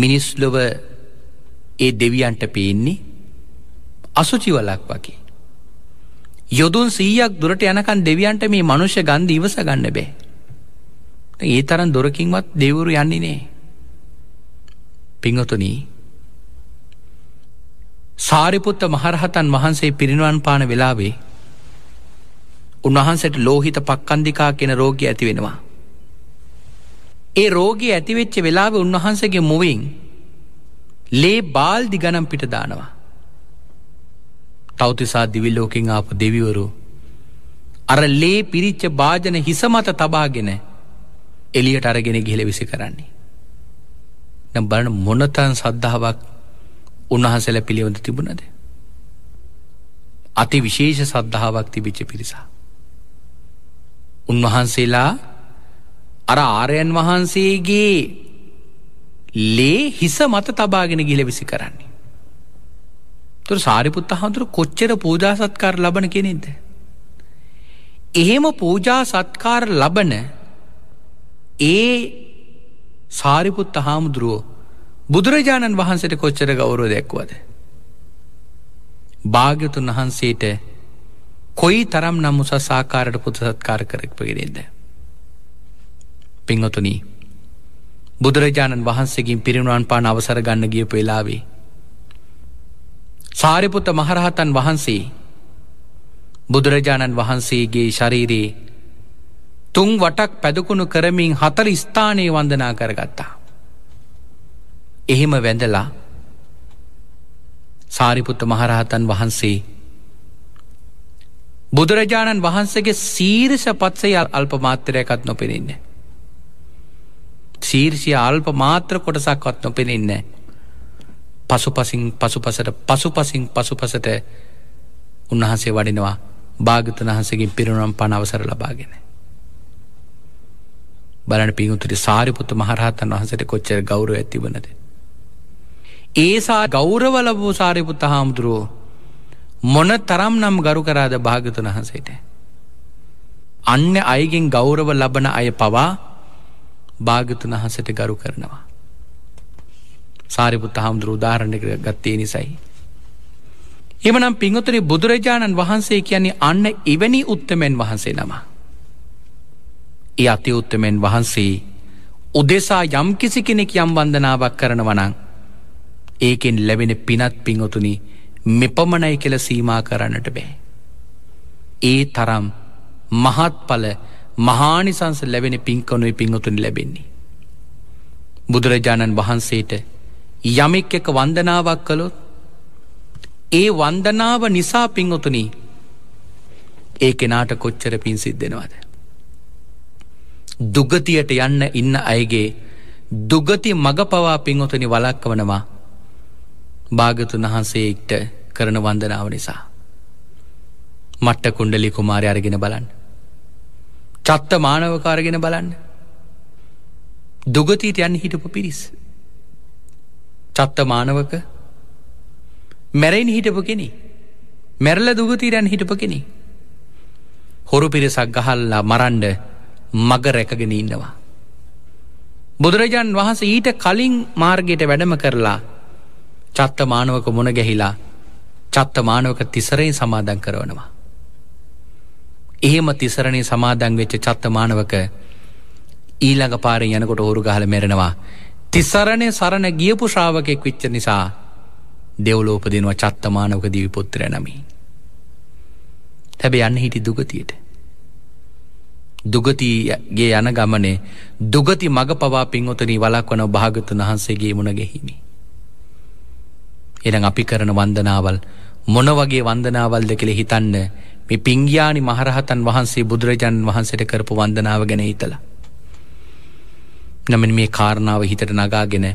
මිනිස්ලොව ඒ දෙවියන්ට පේන්නේ අසුචිවලක් වගේ. යොදුන් සීයක් දුරට යනකන් දෙවියන්ට මේ මනුෂ්‍ය ගන්ධ ඉවස ගන්න බෑ. ඒ තරන් දොරකින්වත් දෙවුරු යන්නේ නේ. පිංහතුනී සාරිපුත්ත මහරහතන් වහන්සේ පිරිනිවන් පාන වෙලාවේ උන්වහන්සට ලෝහිත පක්කන්දිකා කෙන රෝගී ඇති වෙනවා. ඒ රෝගී ඇතිවෙච්ච වෙලාව උන්වහන්සගේ මුවින් ලේ බාල්දි ගනම් පිට දානවා. තෞතිසා දිවිල්ලෝකින් ආපු දෙවිවරු. අර ලේ පිරිච්ච භාජන හිසමත තබාගෙන එලියට අරගෙන ගිහෙල විසි කරන්නේ. නම් බලන මොනතන් සද්ධාවක් උන්වහසල පිළිබඳ තිබුණද. අති විශේෂ සද්ධාවක් තිබිච්ච පිරිසා. උන්වහන්සේලා අර ආරයන් වහන්සේගේ ලේ හිස මත තබාගෙන ගිල විසි කරන්නේ. තුර සාරිපුත්ත හාමුදුරු කොච්චර පූජා සත්කාර ලබන කෙනෙක්ද. එහෙම පූජා සත්කාර ලබන ඒ සාරිපුත්ත හාමුදුරුවෝ බුදුරජාණන් වහන්සට කොච්චර ගෞරෝ දැක්වද. භාග්‍යතුන් වහන්සේට කොයි තරම් නම් උස සාකාරට පුදසත්කාර කරක්පගෙනෙද. පිංහතුනී බුදුරජාණන් වහන්සේකින් පිරිණුවන් පාන අවසර ගන්න ගිය පෙලාවේ. සාරිපුත මහරහතන් වහන්සේ බුදුරජාණන් වහන්සේගේ ශරීරයේ තුන් වටක් පැදකුණු කරමින් හතර ස්ථානයේ වන්දනා කරගත්තා. එහෙම වැඳලා සාරිපුත්ත මහරහතන් වහන්සේ බුදුරජාණන් වහන්සගේ සීරිෂ පත්සේ අල්ප මාත්‍රයකත් නොපෙනෙන්න. සීර්ෂය අල්ප මාත්‍ර කොටසක්වත් නොපෙනෙන්න. පසු පසින් පසු පසට පසු පසින් පසු පසට උන්වහන්සේ වඩිනවා භාගතන වහන්සකින් පිරුණම් පනවසර ලබාගෙන. බලන පිහුතුරි සාරිපුත්තු මහරහතන් වහන්සට කොච්චර ගෞරව ඇතිබනද. ඒසා ගෞරවලබූ සාරිපුත්ත හාමුදුරුවෝ මොන තරම් නම් ගරු කරාද භාගතුන් වහන්සේට. අන්න අයගෙන් ගෞරව ලබන අය පවා භාගතුන් වහන්සට ගරු කරනවා. සාරිපුත් හාමුදුර උදාරණක ගත්තේ නිසයි. එමනම් පිංහතුනි බුදුරජාණන් වහන්සේ කියන්නේ අන්න එවැනි උත්තමෙන් වහන්සේ නමා. ඒ අති උත්තමෙන් වහන්සේ උදෙසා යම් කිසි කෙනෙක් යම් වන්දනාවක් කරනවනං ඒකෙන් ලැබෙන පිනත් පිංහතුනිි මෙපමණයි කෙල සීමා කරන්නට බැහැ. ඒ තරම් මහත්ඵල මහානිසංස ලැබෙන පින්කනුයි පින්වතුන් ලැබෙන්නේ. බුදුරජාණන් වහන්සේට යමෙක් එක වන්දනාවක් කළොත් ඒ වන්දනාව නිසා පින්වතුනි ඒ කෙනාට කොච්චර පින් සිද්ධෙනවාද. දුගතියට යන්න ඉන්න අයගේ දුගති මඟ පවා පින්වතුනි වලක්කවනවා භාගතුන් වහන්සේට කරන වන්දනාව නිසා. මට්ට කුණ්ඩලි කුමාරය අරගෙන බලන්න. චත්ත මානවකාරගෙන බලන්න. දුගතීට යන්න හිටපු පිරිස්. චත්ත මානවක මැරයින් හිටපු කෙනෙ. මැරල දුගතීරයන් හිටපු කෙනෙ. හොරු පිරිසක් ගහල්ලා මරන්ඩ මග රැකගෙන ඉන්නවා. බුදුරජාන් වහන්ස ඊට කලින් මාර්ගයට වැඩම කරලා චත්ත මානවක මුණ ගැහිලා චත්ත මානවක තිසරෙන් සමාදන් කරවනවා. එහෙම තිසරණේ සමාදන් වෙච්ච චත්ත මානවක ඊළඟ පාරෙන් යනකොට ඕරු ගහල මෙරෙනවා. තිසරණය සරණ ගියපු ශ්‍රාවකෙක් විච්ච නිසා දෙව්ලෝප දෙනවා චත්තමානවක දිවිපොත්තර නමී. හැබැ යන්න හිටි දුගතියට. දුගතිගේ යන ගමනේ දුගති මඟ පවා පින්වතනී වලක් වන භාගතුන් වහන්සේගේ මුණ ගැහිමි. එනම් අපි කරන වන්දනාවල් මොන වගේ වන්දනාවල්ද කළ හිතන්න මේ පිංගයානි මහරහතන් වහන්සේ බුදුරජන් වහන්සට කරපු වන්දනාව ගැන හිතලා. නමින් මේ කාරණාව හිතට නගාගෙන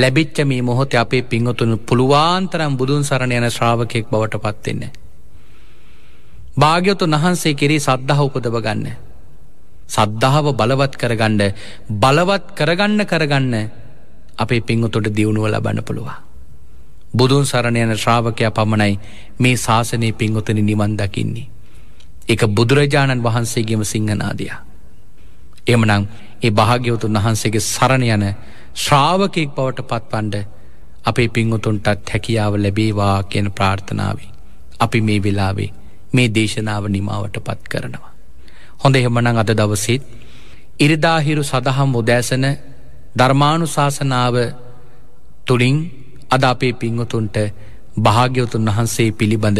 ලැබිච්ච මේ මොහොත අපේ පිංහතුනු පුළුවන්තරම් බුදුන් සරණ යන ශ්‍රාවකයෙක් බවට පත්වෙන්න. භාග්‍යොතු වහන්සේ කෙරේ සද්ධහ උපදව ගන්න. සද්ධාව බලවත් කරගන්න බලවත් කරගන්න කරගන්න අපේ පිංහතුට දියුණුව ලබන්න පුළුවන්. බුදුන් සරණයන ශ්‍රාවකයා පමණයි මේ ශාසනය පින්ගොතන නිවන්දකින්නේ. එක බුදුරජාණන් වහන්සේගේම සිංහනාදයා. එමනං ඒ භාග්‍යවතුන් වහන්සේගේ සරණ යන ශ්‍රාවකයෙක් පවට පත්වන්ඩ අපේ පින්ගුතුන්ටත් හැකියාව ලැබේවා කියන ප්‍රාර්ථනාවේ. අපි මේ වෙලාවේ මේ දේශනාව නිමාවට පත් කරනවා. හොඳ එහෙමනං අද දවසෙත් ඉරිදාහිරු සඳහම් උදෑසන ධර්මාණු ශාසනාව තුළින් අද අපේ පිංවතුන්ට භාග්‍යවතුන් වහන්සේ පිළිබඳ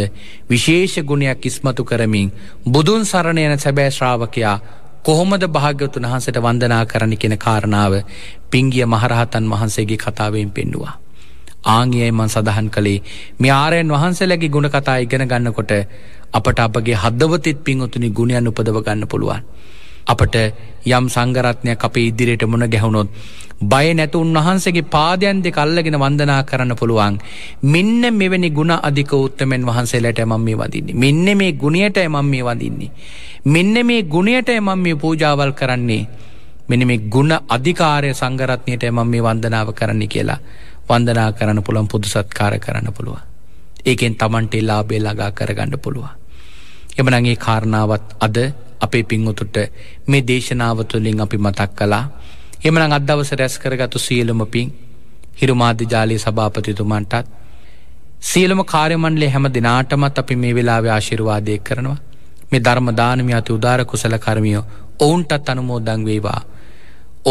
විශේෂ ගුණයක් ඉස්මතු කරමින් බුදුන් සරණ යන සැබෑ ශ්‍රාවකයා කොහොමද භාග්‍යවතුන් වහන්සට වන්දනා කරණ කෙන කාරණාව පිංගිය මහරහතන් වහන්සේගේ කතාවෙන් පෙන්නවා. ආංගියයි මන් සඳහන් කළේ මේ ආරයන් වහන්සේලගේ ගුණ කතා ඉගෙන ගන්නකොට අපට අපගේ හදවතෙත් පින් උතුනි ගුණයන් උපදව ගන්න පුළුවන්. අපට යම් සංගරත්නයක් අපේ ඉදිරියට මුණ ගැහුණොත්. බය නැතු උන්වහන්සගේ පාදයන් දෙ කල්ලගෙන වන්දනා කරන්න පුළුවන්. මෙන්න මෙවැනි ගුණ අධික උත්තමෙන් වහන්සේලට මම් මේ වදින්නේ. මෙන්න මේ ගුණයට මම් මේ වදින්නේ. මෙන්න මේ ගුණයට මම් මේ පූජාවල් කරන්නේ. මෙන මේ ගුණ අධිකාරය සංගරත්නයට මම් මේ වන්දනාව කරන්නේ කියලා. වන්දනා කරන්න පුළන් පුදු සත්කාර කරන්න පුළුව. ඒකෙන් තමන්ට එල්ලාබේ ලගා කරගන්න පුළුවන්. එමනගේ කාරණාවත් අද අපේ පින්වතුට මේ දේශනාව තුළින් අපි මතක් කලා එමන අදවස රැස් කරගතු සියලුම පින් හිරුමාධ්‍ය ජාලය සභාපතිතුමන්ටත් සියලම කාර්යමන්ලේ හැම දෙනාටමත් අපි මේ වෙලාව ආශිරවාදය කරනවා මේ ධර්මදානමි අති උදාර කුසල කරමියෝ ඔවුන්ටත් අනුමෝදං වේවා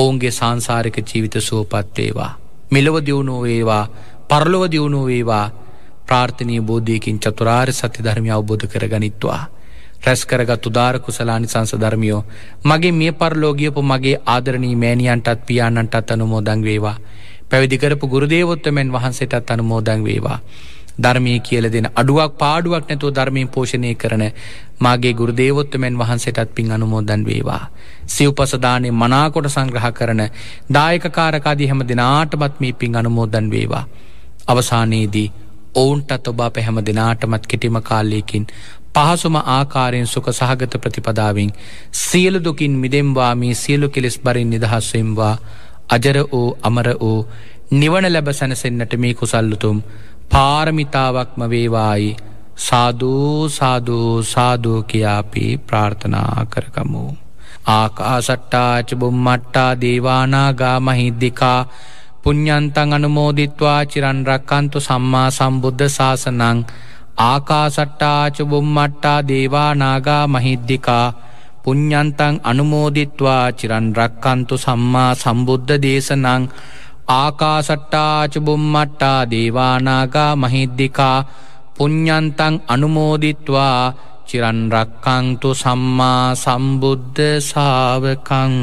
ඔවුන්ගේ සංසාරික ජීවිත සුවපත්වේවා මෙලොව දියුණු වේවා පරලොව දියුණු වේවා ප්‍රාර්ථනය බෝධයකින් චතුරාර් සත්‍ය ධර්මය අවබෝධ කර ගනිත්වා. රැස් කරගත් උදාර කුසලානි සංස ධර්මියෝ මගේ මිය පරලෝගියපු මගේ ආදරණී මෑණියන්ටත් පියාණන්ටත් අනුමෝදන් වේවා පැවිදි කරපු ගුරුදේවොත්තමෙන් වහන්සේටත් අනුමෝදන් වේවා ධර්මයේ කියල දෙන අඩුවක් පාඩුවක් නැතුව ධර්මයෙන් පෝෂණය කරන මාගේ ගුරුදේවොත්තමෙන් වහන්සේටත් පින් අනුමෝදන් වේවා සිව්පසදානය මනාකොට සංග්‍රහ කරන දායකකාරකාදී හැම දෙනාටමත් මේ පින් අනුමෝදන් වේවා අවසානයේදී ඔවුන්ටත් ඔබා පැහැම දෙනාටමත් කෙටිම කාල්ලයකින් පහසුම ආකාරයෙන් සුක සහගත ප්‍රතිපදාවෙන් සියලු දුකින් මිදෙම්වා මේ සියලු කෙලෙස් බරින් නිදහස්වෙම්වා අජර වූ අමර වූ නිවන ලැබ සැනසෙන්න්නට මේ කුසල්ලුතුම් පාරමිතාවක්ම වේවායි සාධූ සාධූ සාධූ කියාපී ප්‍රාර්ථනා කරකමු. ආකාසට්ටාච බුම්මට්ටා දේවානාගා මහිද්දිකා පුඤ්ඥන්තන් අනුමෝදිත්වා චිරන්රක්කන්තු සම්මා සම්බුද්ධ ශාසනං ආකාසට්ටාච බොම්මට්ටා දේවානාගා මහිද්දිකා පුඤ්ඥන්තං අනුමෝදිත්වා චිරන් රක්කන්තු සම්මා සම්බුද්ධ දේශනං ආකාසට්ටාච බොම්මට්ටා දේවානාගා මහිද්දිකා පුඤ්ඥන්තං අනුමෝදිත්වා චිරන් රක්කන්තු සම්මා සම්බුද්ධ සාාවකං